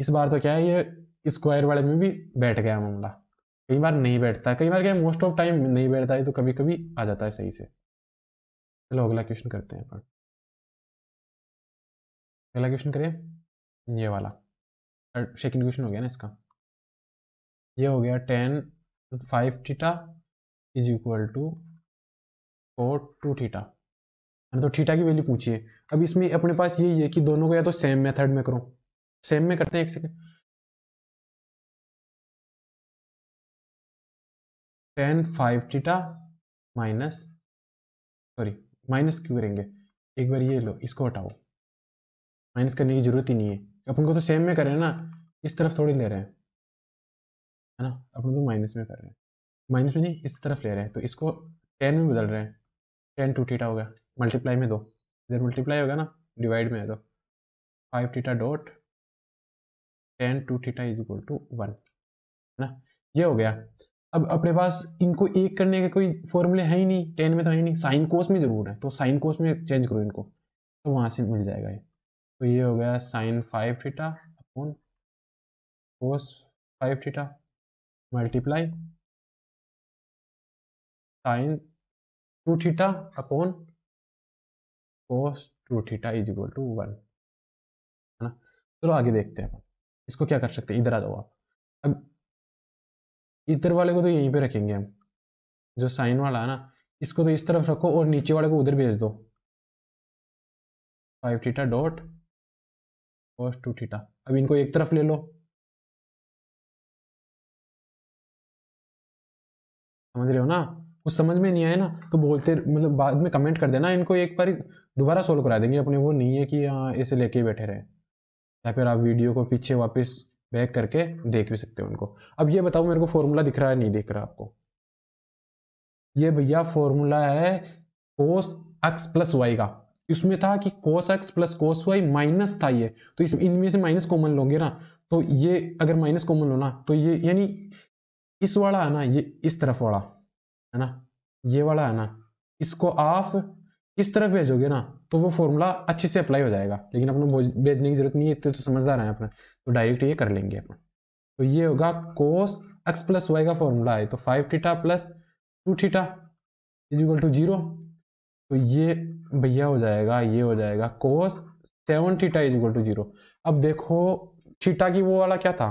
इस बार तो क्या है ये स्क्वायर वाले में भी बैठ गया मामला कई बार नहीं बैठता कई बार क्या मोस्ट ऑफ टाइम नहीं बैठता है तो कभी कभी आ जाता है सही से चलो अगला क्वेश्चन करते हैं अपन अगला क्वेश्चन करिए ये वाला सेकेंड क्वेश्चन हो गया ना इसका ये हो गया tan five theta is equal to four two theta तो थीटा की वैल्यू पूछिए अब इसमें अपने पास यही है कि दोनों को या तो सेम मेथड में करो सेम में करते हैं एक second tan five theta minus sorry minus क्यों करेंगे एक बार ये लो इसको हटाओ माइनस करने की जरूरत ही नहीं है अपन को तो सेम में कर रहे हैं ना इस तरफ थोड़ी ले रहे हैं है ना अपन तो माइनस में कर रहे हैं माइनस में नहीं इस तरफ ले रहे हैं तो इसको टेन में बदल रहे हैं टेन टू टीटा हो गया मल्टीप्लाई में दो इधर मल्टीप्लाई होगा ना डिवाइड में है तो five theta dot tan two theta is equal to one है ना ये हो गया अब अपने पास इनको एक करने के कोई फॉर्मूले है ही नहीं टेन में तो है ही नहीं साइन कोस में ज़रूर है तो साइन कोस में चेंज करो इनको तो वहाँ से मिल जाएगा ये तो ये हो गया sine five theta upon cos five theta multiply sine two theta upon cos two theta is equal to one है ना चलो आगे देखते हैं इसको क्या कर सकते हैं इधर आ जाओ आप अब इधर वाले को तो यहीं पे रखेंगे हम जो साइन वाला है ना इसको तो इस तरफ रखो और नीचे वाले को उधर भेज दो five theta dot cos two theta अब इनको एक तरफ ले लो समझ रहे हो ना कुछ समझ में नहीं आया ना तो बोलते मतलब बाद में कमेंट कर देना इनको एक बार दोबारा सोल्व करा देंगे अपने वो नहीं है कि हाँ इसे लेके बैठे रहे या फिर आप वीडियो को पीछे वापस बैक करके देख भी सकते हो उनको अब ये बताओ मेरे को फॉर्मूला दिख रहा है नहीं दिख रहा आपको ये भैया फॉर्मूला है कोस एक्स प्लस वाई का इसमें था कि cos x plus cos y minus था ये तो इस इनमें से माइनस कॉमन लोगे ना तो ये अगर माइनस कॉमन लो ना तो ये यानी इस वाला है ना ये इस तरफ वाला है ना ये वाला है ना इसको आप इस तरफ भेजोगे ना तो वो फॉर्मूला अच्छे से अप्लाई हो जाएगा लेकिन अपने भेजने की जरूरत नहीं है इतने तो समझदार हैं अपने तो डायरेक्ट ये कर लेंगे अपन तो ये होगा कोस एक्स प्लस वाई का फॉर्मूला है तो five theta plus two theta is equal to zero तो ये भैया हो जाएगा ये हो जाएगा cos seven theta is equal to zero अब देखो थीटा की वो वाला क्या था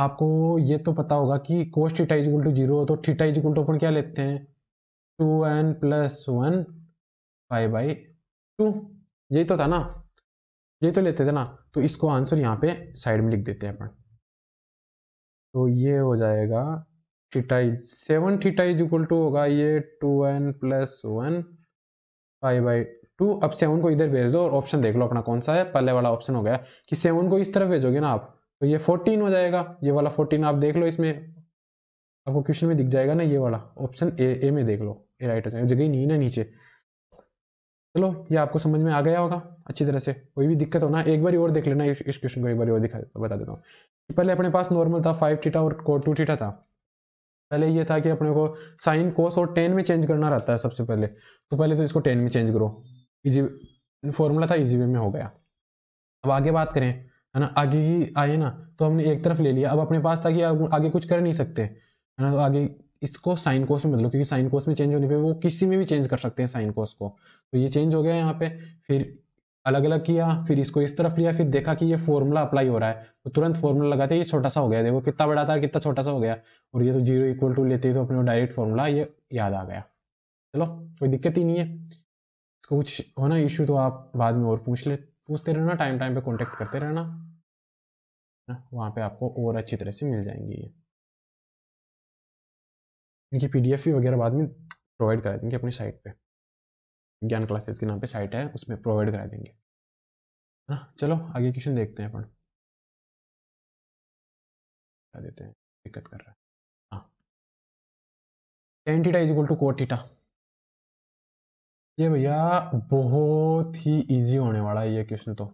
आपको ये तो पता होगा कि cos theta is equal to zero तो थीटा इजिकल टू अपन क्या लेते हैं two n plus one five by two यही तो था ना यही तो लेते थे ना तो इसको आंसर यहाँ पे साइड में लिख देते हैं अपन तो ये हो जाएगा theta is seven theta is equal to होगा ये two n plus one five by two अब सेवन को इधर भेज दो और ऑप्शन देख लो अपना कौन सा है पहले वाला ऑप्शन हो गया कि सेवन को इस तरफ भेजोगे ना आप तो ये फोर्टीन हो जाएगा ये वाला फोर्टीन आप देख लो इसमें आपको क्वेश्चन में दिख जाएगा ना ये वाला ऑप्शन ए ए में देख लो ए राइट हो जाएगा जगह नहीं ना नीचे चलो ये आपको समझ में आ गया होगा अच्छी तरह से कोई भी दिक्कत हो ना एक बार और देख लेना इस क्वेश्चन को एक बार और दिखा देता बता देता हूँ पहले अपने पास नॉर्मल था फाइव टीटा और कोट टू टीटा था पहले ये था कि अपने को साइन कोस और टेन में चेंज करना रहता है सबसे पहले तो पहले तो इसको टेन में चेंज करो इजी फॉर्मूला था इजी वे में हो गया अब आगे बात करें है ना आगे ही आए ना तो हमने एक तरफ ले लिया अब अपने पास था कि आगे कुछ कर नहीं सकते है ना तो आगे इसको साइन कोस में बदलो क्योंकि साइन कोस में चेंज होने पे वो किसी में भी चेंज कर सकते हैं साइन कोस को तो ये चेंज हो गया यहाँ पे फिर अलग अलग किया फिर इसको इस तरफ लिया फिर देखा कि ये फॉर्मूला अप्लाई हो रहा है तो तुरंत फॉर्मूला लगाते ये छोटा सा हो गया देखो कितना बड़ा था कितना छोटा सा हो गया और ये तो जीरो इक्वल टू लेते तो अपने डायरेक्ट फॉर्मूला ये याद आ गया चलो कोई दिक्कत ही नहीं है इसको कुछ होना इश्यू तो आप बाद में और पूछ ले पूछते रहना टाइम टाइम पर कॉन्टेक्ट करते रहना हाँ, वहाँ पे आपको और अच्छी तरह से मिल जाएंगी ये इनकी पी भी वगैरह बाद में प्रोवाइड करा देंगे अपनी साइट पे ज्ञान क्लासेस के नाम पे साइट है उसमें प्रोवाइड करा देंगे है हाँ, ना चलो आगे क्वेश्चन देखते हैं अपन करा देते हैं दिक्कत कर रहा है हाँ tan theta is equal to cot theta ये भैया बहुत ही इजी होने वाला है ये क्वेश्चन तो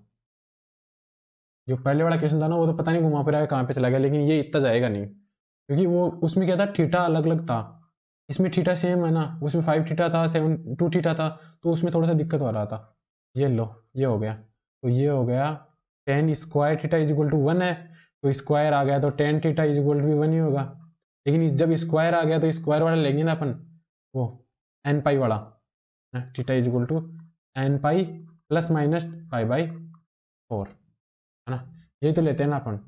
जो पहले वाला क्वेश्चन था ना वो तो पता नहीं घुमा आया कहाँ पे चला गया लेकिन ये इतना जाएगा नहीं क्योंकि वो उसमें क्या था ठीठा अलग अलग था इसमें ठीठा सेम है ना उसमें फाइव ठीठा था सेवन टू ठीठा था तो उसमें थोड़ा सा दिक्कत हो रहा था ये लो ये हो गया तो ये हो गया tan square theta is equal to one है तो स्क्वायर आ गया तो tan theta is equal to one ही होगा लेकिन जब स्क्वायर आ गया तो स्क्वायर वाला लेंगे ना अपन वो एन पाई वाला theta is equal to n pi plus minus pi by four है ना यही तो लेते हैं ना अपन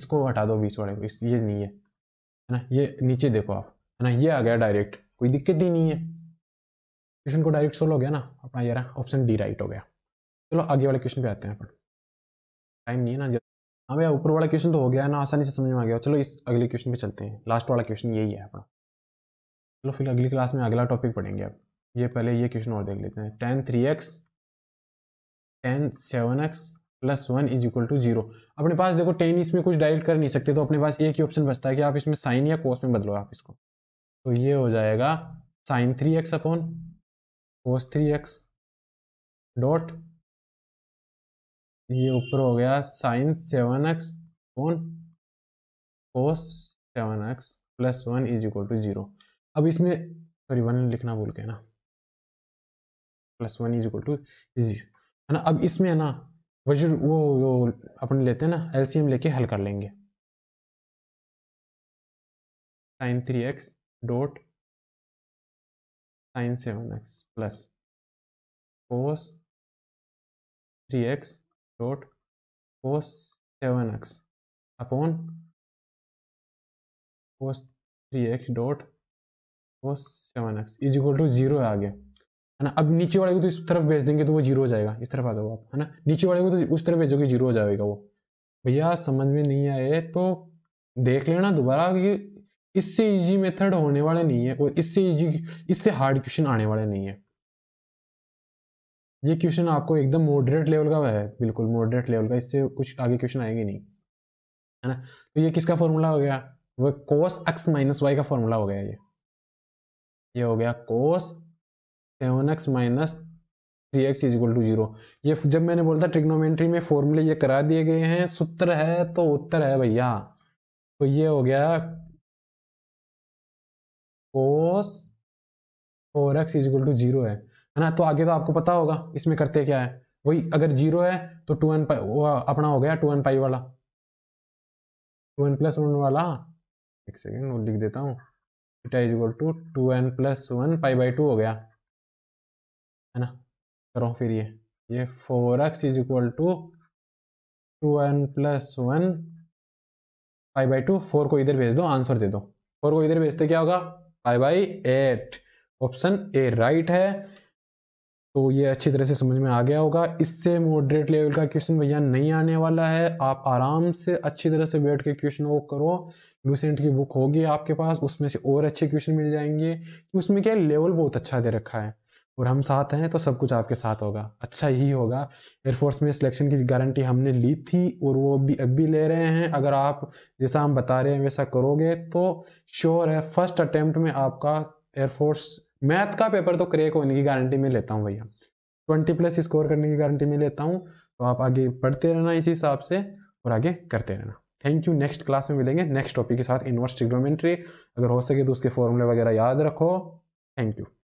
इसको हटा दो बीस वाले को इस ये नहीं है है ना ये नीचे देखो आप है ना ये आ गया डायरेक्ट कोई दिक्कत ही नहीं है क्वेश्चन को डायरेक्ट सोल्व हो गया ना अपना ये रहा ऑप्शन डी राइट हो गया चलो आगे वाले क्वेश्चन पे आते हैं अपन टाइम नहीं है ना हाँ भैया ऊपर वाला क्वेश्चन तो हो गया है ना आसानी से समझ में आ गया चलो इस अगले क्वेश्चन पे चलते हैं लास्ट वाला क्वेश्चन यही है अपना चलो फिर अगली क्लास में अगला टॉपिक पढ़ेंगे आप ये पहले ये क्वेश्चन और देख लेते हैं tan three x tan seven x plus one is equal to zero अपने पास देखो टेन इसमें कुछ डायरेक्ट कर नहीं सकते तो अपने पास एक ही ऑप्शन बचता है कि आप इसमें साइन या कोस में बदलो आप इसको तो ये हो जाएगा sine three x upon cos three x dot ये ऊपर हो गया sine seven x upon cos seven x plus one is equal to zero अब इसमें सॉरी वन लिखना भूल के ना plus one is equal to easy है ना अब इसमें है ना वजर वो वो अपन लेते हैं ना एलसीएम लेके हल कर लेंगे sine three x dot sine seven x plus cos three x dot cos seven x upon cos three x dot cos seven x is equal to zero आ गया है ना अब नीचे वाले को तो इस तरफ भेज देंगे तो वो जीरो हो जाएगा इस तरफ आ जाओ आप है ना नीचे वाले को तो उस तरफ भेजोगे जीरो हो जाएगा वो भैया समझ में नहीं आए तो देख लेना दोबारा कि इससे इजी मेथड होने वाले नहीं है और इससे इजी इससे हार्ड क्वेश्चन आने वाले नहीं है ये क्वेश्चन आपको एकदम मॉडरेट लेवल का है बिल्कुल मॉडरेट लेवल का इससे कुछ आगे क्वेश्चन आएंगे नहीं है ना तो ये किसका फॉर्मूला हो गया वह कोस एक्स माइनस वाई का फॉर्मूला हो गया ये ये हो गया cos seven x minus three x is equal to zero ये जब मैंने बोला था ट्रिग्नोमेंट्री में फॉर्मूले ये करा दिए गए हैं सूत्र है तो उत्तर है भैया तो ये हो गया cos four x is equal to zero है है ना तो आगे तो आपको पता होगा इसमें करते क्या है वही अगर जीरो है तो टू एन पाई अपना हो गया टू एन पाई वाला टू एन प्लस वन वाला एक सेकेंड लिख देता हूँ to two n plus one pi by two हो गया है ना करो फिर ये ये four x is equal to two n plus one five by two four को इधर भेज दो आंसर दे दो फोर को इधर भेजते क्या होगा five by eight option A right है तो ये अच्छी तरह से समझ में आ गया होगा इससे मॉडरेट लेवल का क्वेश्चन भैया नहीं आने वाला है आप आराम से अच्छी तरह से बैठ के क्वेश्चन वो करो लूसेंट की बुक होगी आपके पास उसमें से और अच्छे क्वेश्चन मिल जाएंगे उसमें क्या लेवल बहुत अच्छा दे रखा है और हम साथ हैं तो सब कुछ आपके साथ होगा अच्छा ही होगा एयरफोर्स में सिलेक्शन की गारंटी हमने ली थी और वो भी अब भी ले रहे हैं अगर आप जैसा हम बता रहे हैं वैसा करोगे तो श्योर है फर्स्ट अटैम्प्ट में आपका एयरफोर्स मैथ का पेपर तो क्रेक होने की गारंटी में लेता हूँ भैया ट्वेंटी प्लस स्कोर करने की गारंटी में लेता हूँ तो आप आगे पढ़ते रहना इसी हिसाब से और आगे करते रहना थैंक यू नेक्स्ट क्लास में मिलेंगे नेक्स्ट टॉपिक के साथ इनवर्स ट्रिग्नोमेट्री अगर हो सके तो उसके फॉर्मूले वगैरह याद रखो थैंक यू